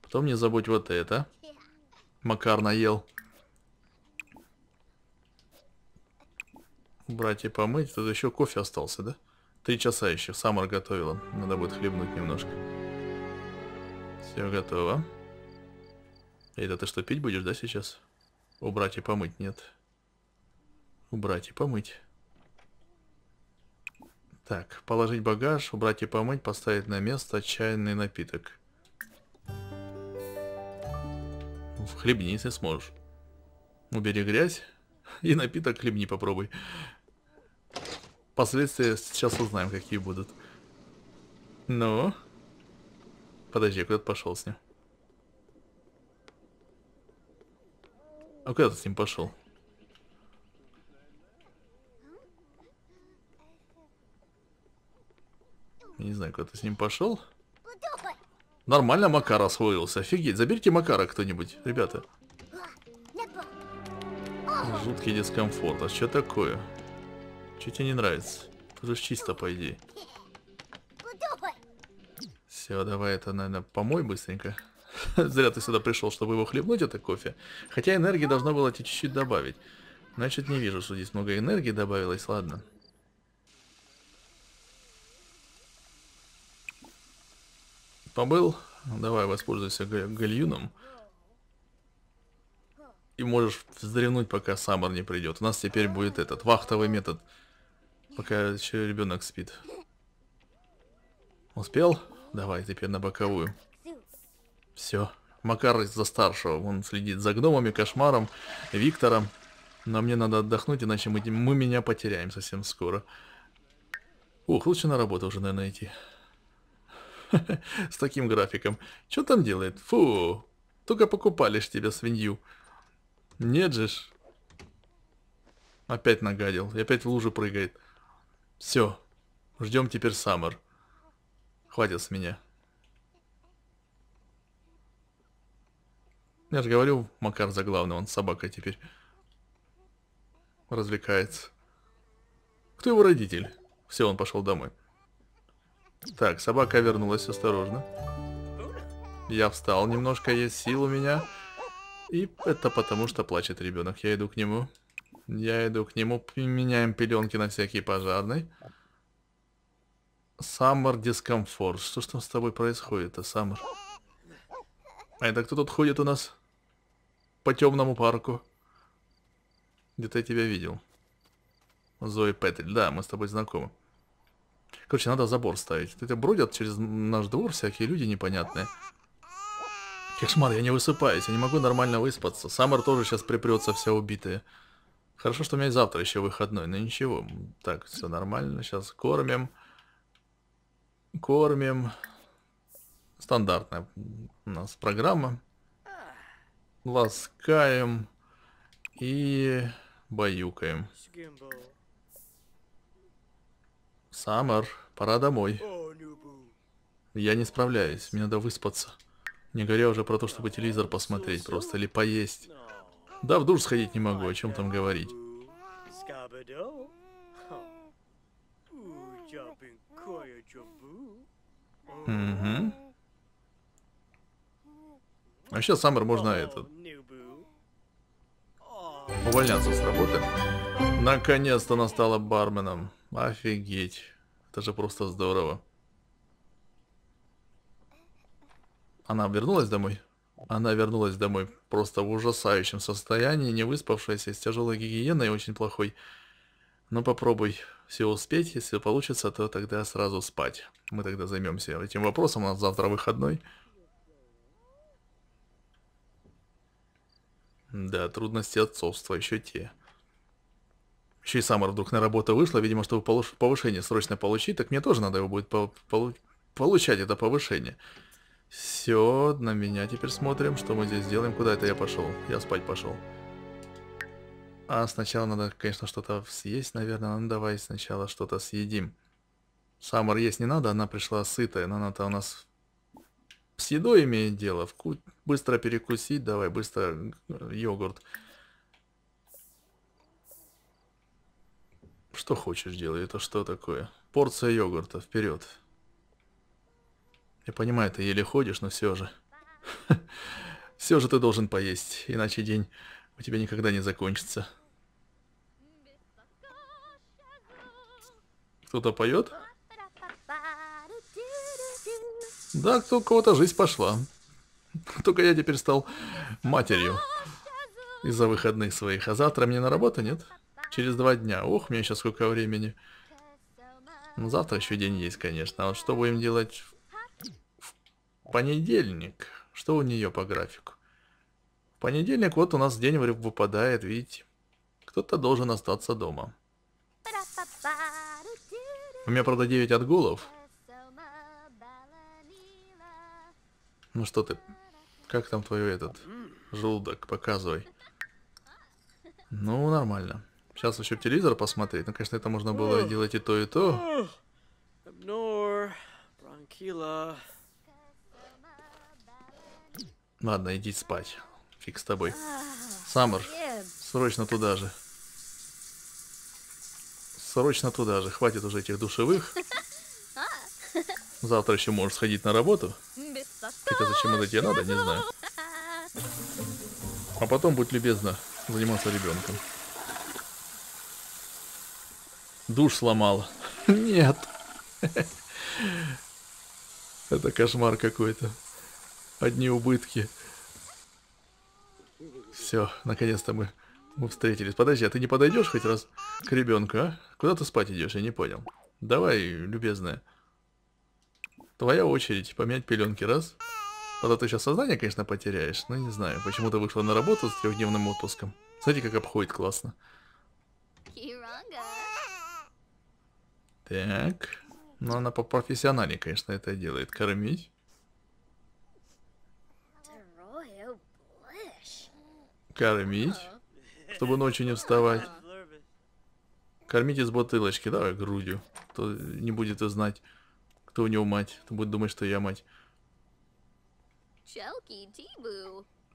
Потом не забудь вот это. Макар наел. Брать и помыть. Тут еще кофе остался, да? Три часа еще. Самар готовила. Надо будет хлебнуть немножко. Все готово. Это ты что, пить будешь, да, сейчас? Убрать и помыть? Нет убрать и помыть. Так, положить багаж, убрать и помыть, поставить на место чайный напиток. В Хлебни, если сможешь. Убери грязь и напиток хлебни попробуй. Последствия сейчас узнаем, какие будут. Ну? Подожди, куда ты пошел с ним? А куда ты с ним пошел? не знаю, куда ты с ним пошел. Нормально Макар освоился. Офигеть. Заберите Макара кто-нибудь, ребята. Жуткий дискомфорт. А что такое? Что тебе не нравится? Тут же чисто, по идее. Все, давай это, наверное, помой быстренько. Зря ты сюда пришел, чтобы его хлебнуть, это кофе. Хотя энергии должно было тебе чуть-чуть добавить. Значит, не вижу, что здесь много энергии добавилось. Ладно. побыл. Давай воспользуйся гальюном. И можешь вздремнуть, пока Саммер не придет. У нас теперь будет этот вахтовый метод. Пока еще ребенок спит. Успел? Давай, теперь на боковую. Все. Макар за старшего. Он следит за гномами, кошмаром, Виктором. Но мне надо отдохнуть, иначе мы, мы меня потеряем совсем скоро. Ух, лучше на работу уже, наверное, идти. с таким графиком. Что там делает? Фу, только покупали ж тебя, свинью. Нет же ж. Опять нагадил, и опять в лужу прыгает. Все, ждем теперь Саммер. Хватит с меня. Я же говорю, Макар за главный. он собака теперь. Развлекается. Кто его родитель? Все, он пошел домой. Так, собака вернулась, осторожно. Я встал, немножко есть сил у меня. И это потому, что плачет ребенок. Я иду к нему. Я иду к нему, меняем пеленки на всякие пожарные. Саммер дискомфорт. Что ж там с тобой происходит-то, Саммер? А это кто тут ходит у нас? По темному парку. Где-то я тебя видел. Зои Петель. Да, мы с тобой знакомы. Короче, надо забор ставить. Это бродят через наш двор всякие люди непонятные. Кошмар, я не высыпаюсь, я не могу нормально выспаться. Саммер тоже сейчас припрется вся убитая. Хорошо, что у меня завтра еще выходной, но ничего. Так, все нормально, сейчас кормим. Кормим. Стандартная у нас программа. Ласкаем и баюкаем. Саммер, пора домой. Я не справляюсь, мне надо выспаться. Не говоря уже про то, чтобы телевизор посмотреть просто, или поесть. Да, в душ сходить не могу, о чем там говорить. Угу. А сейчас Саммер можно этот... Увольняться с работы. Наконец-то она стала барменом. Офигеть. Это же просто здорово. Она вернулась домой? Она вернулась домой просто в ужасающем состоянии, не выспавшаяся, с тяжелой гигиеной и очень плохой. Но ну, попробуй все успеть, если получится, то тогда сразу спать. Мы тогда займемся этим вопросом, у нас завтра выходной. Да, трудности отцовства еще те. Еще и Самар вдруг на работу вышла, видимо, чтобы повышение срочно получить, так мне тоже надо его будет по по получать это повышение. Все, на меня теперь смотрим, что мы здесь делаем, куда это я пошел. Я спать пошел. А сначала надо, конечно, что-то съесть, наверное. Ну, давай сначала что-то съедим. Самар есть не надо, она пришла сытая, но она-то у нас с едой имеет дело. Вку... Быстро перекусить, давай, быстро э, йогурт. Что хочешь делай, это что такое? Порция йогурта, вперед. Я понимаю, ты еле ходишь, но все же. Все же ты должен поесть, иначе день у тебя никогда не закончится. Кто-то поет? Да, кто у кого-то жизнь пошла. Только я теперь стал матерью из-за выходных своих, а завтра мне на работу, нет? Нет. Через два дня. Ох, у меня сейчас сколько времени. Ну, завтра еще день есть, конечно. А вот что будем делать в, в понедельник? Что у нее по графику? В понедельник вот у нас день выпадает, видите. Кто-то должен остаться дома. У меня, правда, 9 отгулов. Ну что ты, как там твой этот желудок, показывай. Ну, нормально. Сейчас еще телевизор посмотреть. Ну, конечно, это можно было делать и то, и то. Ладно, иди спать. Фиг с тобой. Саммер, срочно туда же. Срочно туда же. Хватит уже этих душевых. Завтра еще можешь сходить на работу. Хотя зачем это тебе надо, не знаю. А потом будь любезна заниматься ребенком. Душ сломала. Нет. Это кошмар какой-то. Одни убытки. Все, наконец-то мы, мы встретились. Подожди, а ты не подойдешь хоть раз к ребенку, а? Куда ты спать идешь? Я не понял. Давай, любезная. Твоя очередь поменять пеленки раз. Потом а ты сейчас сознание, конечно, потеряешь, но не знаю. Почему-то вышла на работу с трехдневным отпуском. Смотри, как обходит классно. Так. Но ну, она по профессиональнее конечно, это делает. Кормить. Кормить. Чтобы ночью не вставать. Кормить из бутылочки, давай грудью. Кто не будет знать, кто у него мать. Кто будет думать, что я мать.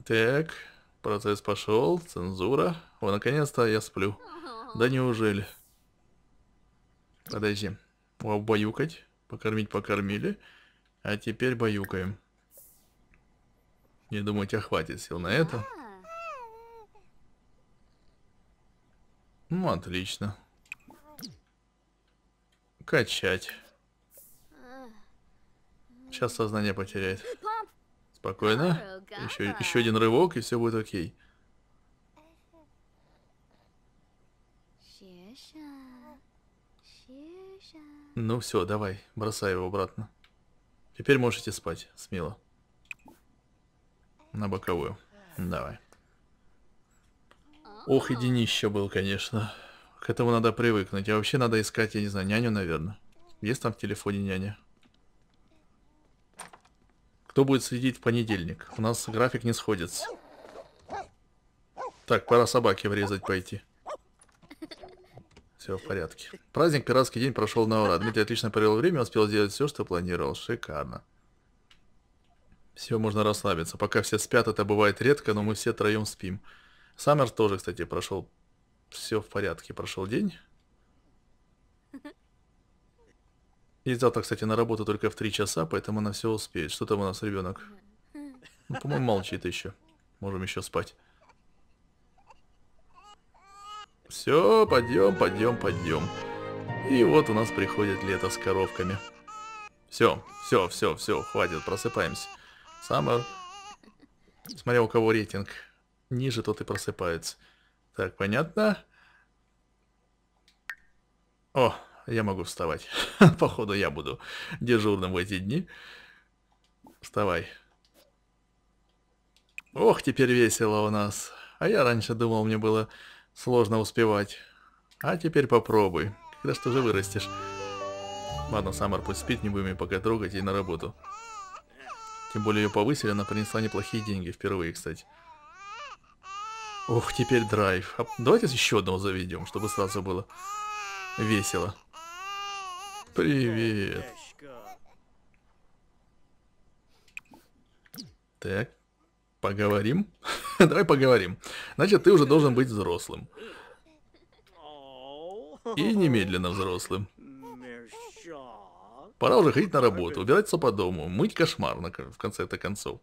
Так, процесс пошел, цензура. О, наконец-то я сплю. Да неужели? Подожди. Побаюкать. Покормить покормили. А теперь баюкаем. Не думаю, тебя хватит сил на это. Ну, отлично. Качать. Сейчас сознание потеряет. Спокойно. Еще, еще один рывок, и все будет окей. Okay. Ну все, давай, бросай его обратно. Теперь можете спать, смело. На боковую. Давай. Ох, и днище был, конечно. К этому надо привыкнуть. А вообще надо искать, я не знаю, няню, наверное. Есть там в телефоне няня? Кто будет следить в понедельник? У нас график не сходится. Так, пора собаке врезать пойти. Все в порядке. Праздник «Пиратский день» прошел на ура. Дмитрий отлично провел время, успел сделать все, что планировал. Шикарно. Все, можно расслабиться. Пока все спят, это бывает редко, но мы все троем спим. Саммер тоже, кстати, прошел... Все в порядке, прошел день. И завтра, кстати, на работу только в 3 часа, поэтому она все успеет. Что там у нас ребенок? Ну, по-моему, молчит еще. Можем еще спать. Все, подъем, подъем, подъем. И вот у нас приходит лето с коровками. Все, все, все, все, хватит, просыпаемся. Самое... Смотря у кого рейтинг. Ниже тот и просыпается. Так, понятно? О, я могу вставать. Походу, я буду дежурным в эти дни. Вставай. Ох, теперь весело у нас. А я раньше думал, мне было Сложно успевать. А теперь попробуй. Когда что же вырастешь? Ладно, Саммер пусть спит, не будем ее пока трогать и на работу. Тем более ее повысили, она принесла неплохие деньги впервые, кстати. Ух, теперь драйв. А давайте еще одного заведем, чтобы сразу было весело. Привет. Так, поговорим. Давай поговорим. Значит, ты уже должен быть взрослым. И немедленно взрослым. Пора уже ходить на работу, убираться по дому, мыть кошмар на, в конце-то концов.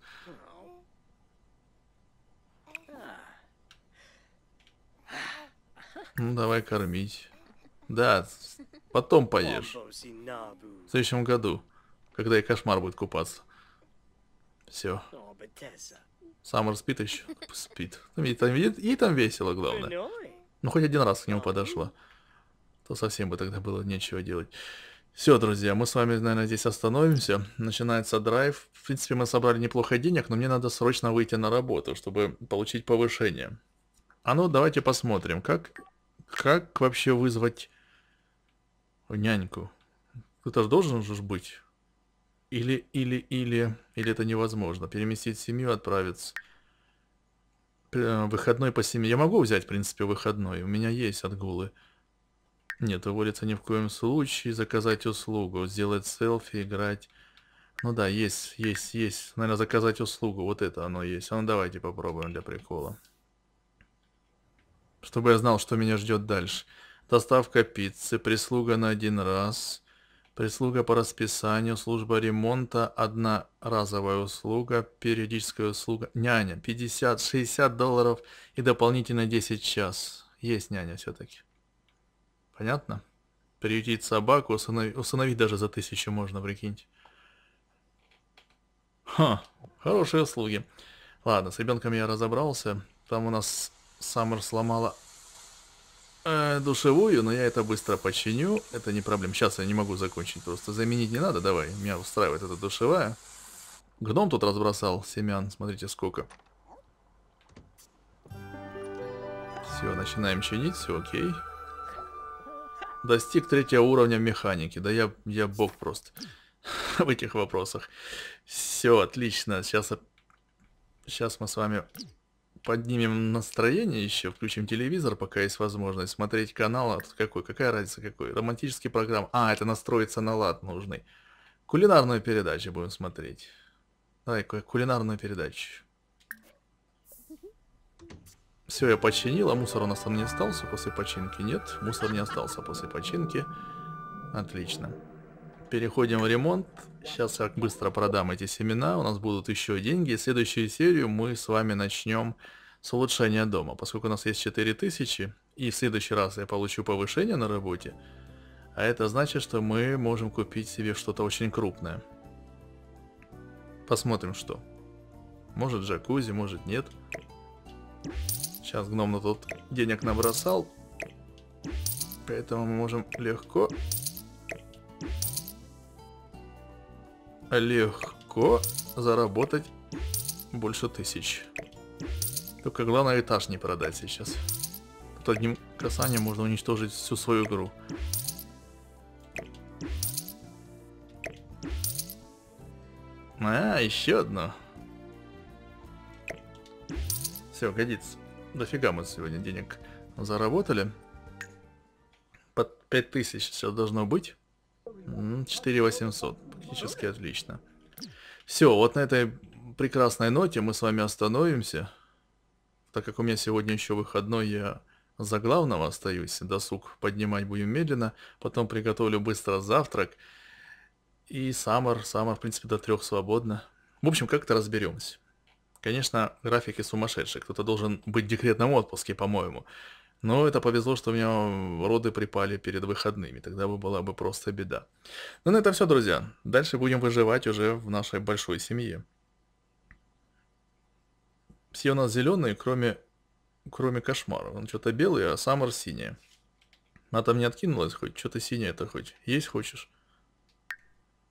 Ну, давай кормить. Да, потом поешь. В следующем году, когда и кошмар будет купаться. Все. Саммер спит еще? Спит. там Ей там, ей там весело, главное. Ну, хоть один раз к нему подошла. То совсем бы тогда было нечего делать. Все, друзья, мы с вами, наверное, здесь остановимся. Начинается драйв. В принципе, мы собрали неплохо денег, но мне надо срочно выйти на работу, чтобы получить повышение. А ну, давайте посмотрим, как, как вообще вызвать няньку. Кто-то же должен же быть. Или, или, или, или это невозможно. Переместить семью, отправиться. Э, выходной по семье. Я могу взять, в принципе, выходной. У меня есть отгулы. Нет, уволиться ни в коем случае. Заказать услугу. Сделать селфи, играть. Ну да, есть, есть, есть. Наверное, заказать услугу. Вот это оно есть. А ну давайте попробуем для прикола. Чтобы я знал, что меня ждет дальше. Доставка пиццы, прислуга на один раз прислуга по расписанию, служба ремонта, одноразовая услуга, периодическая услуга, няня, 50-60 долларов и дополнительно 10 час. Есть няня все-таки. Понятно? Приютить собаку, установить, установить даже за тысячу можно, прикиньте. Ха, хорошие услуги. Ладно, с ребенком я разобрался. Там у нас Саммер сломала Э, душевую, но я это быстро починю. Это не проблем, Сейчас я не могу закончить. Просто заменить не надо. Давай, меня устраивает эта душевая. Гном тут разбросал семян. Смотрите, сколько. Все, начинаем чинить. Все окей. Достиг третьего уровня механики. Да я, я бог просто в этих вопросах. Все, отлично. Сейчас, сейчас мы с вами поднимем настроение еще, включим телевизор, пока есть возможность, смотреть канал, а какой, какая разница, какой, романтический программ, а, это настроиться на лад нужный. Кулинарную передачу будем смотреть. Давай, кулинарную передачу. Все, я починил, а мусор у нас там не остался а после починки? Нет, мусор не остался после починки. Отлично переходим в ремонт. Сейчас я быстро продам эти семена, у нас будут еще деньги. И следующую серию мы с вами начнем с улучшения дома. Поскольку у нас есть 4000, и в следующий раз я получу повышение на работе, а это значит, что мы можем купить себе что-то очень крупное. Посмотрим, что. Может джакузи, может нет. Сейчас гном на тот денег набросал. Поэтому мы можем легко легко заработать больше тысяч. Только главное этаж не продать сейчас. Тут одним касанием можно уничтожить всю свою игру. А, еще одно. Все, годится. Дофига мы сегодня денег заработали. Под 5000 все должно быть. 4800. Технически отлично. Все, вот на этой прекрасной ноте мы с вами остановимся. Так как у меня сегодня еще выходной, я за главного остаюсь. Досуг поднимать будем медленно. Потом приготовлю быстро завтрак. И Самар, Самар, в принципе, до трех свободно. В общем, как-то разберемся. Конечно, графики сумасшедшие. Кто-то должен быть в декретном отпуске, по-моему. Но это повезло, что у меня роды припали перед выходными, тогда бы была бы просто беда. Ну, на это все, друзья. Дальше будем выживать уже в нашей большой семье. Все у нас зеленые, кроме, кроме кошмара. Он что-то белый, а Саммер синяя. Она там не откинулась хоть? Что-то синее-то хоть? Есть хочешь?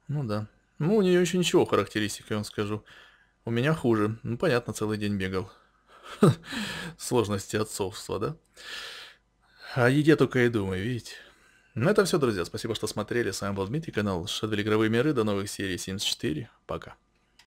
Ну да. Ну, у нее еще ничего характеристика, я вам скажу. У меня хуже. Ну, понятно, целый день бегал сложности отцовства, да? О еде только и думаю, видите? На ну, это все, друзья. Спасибо, что смотрели. С вами был Дмитрий, канал Шедвель Игровые Миры. До новых серий 74. Пока.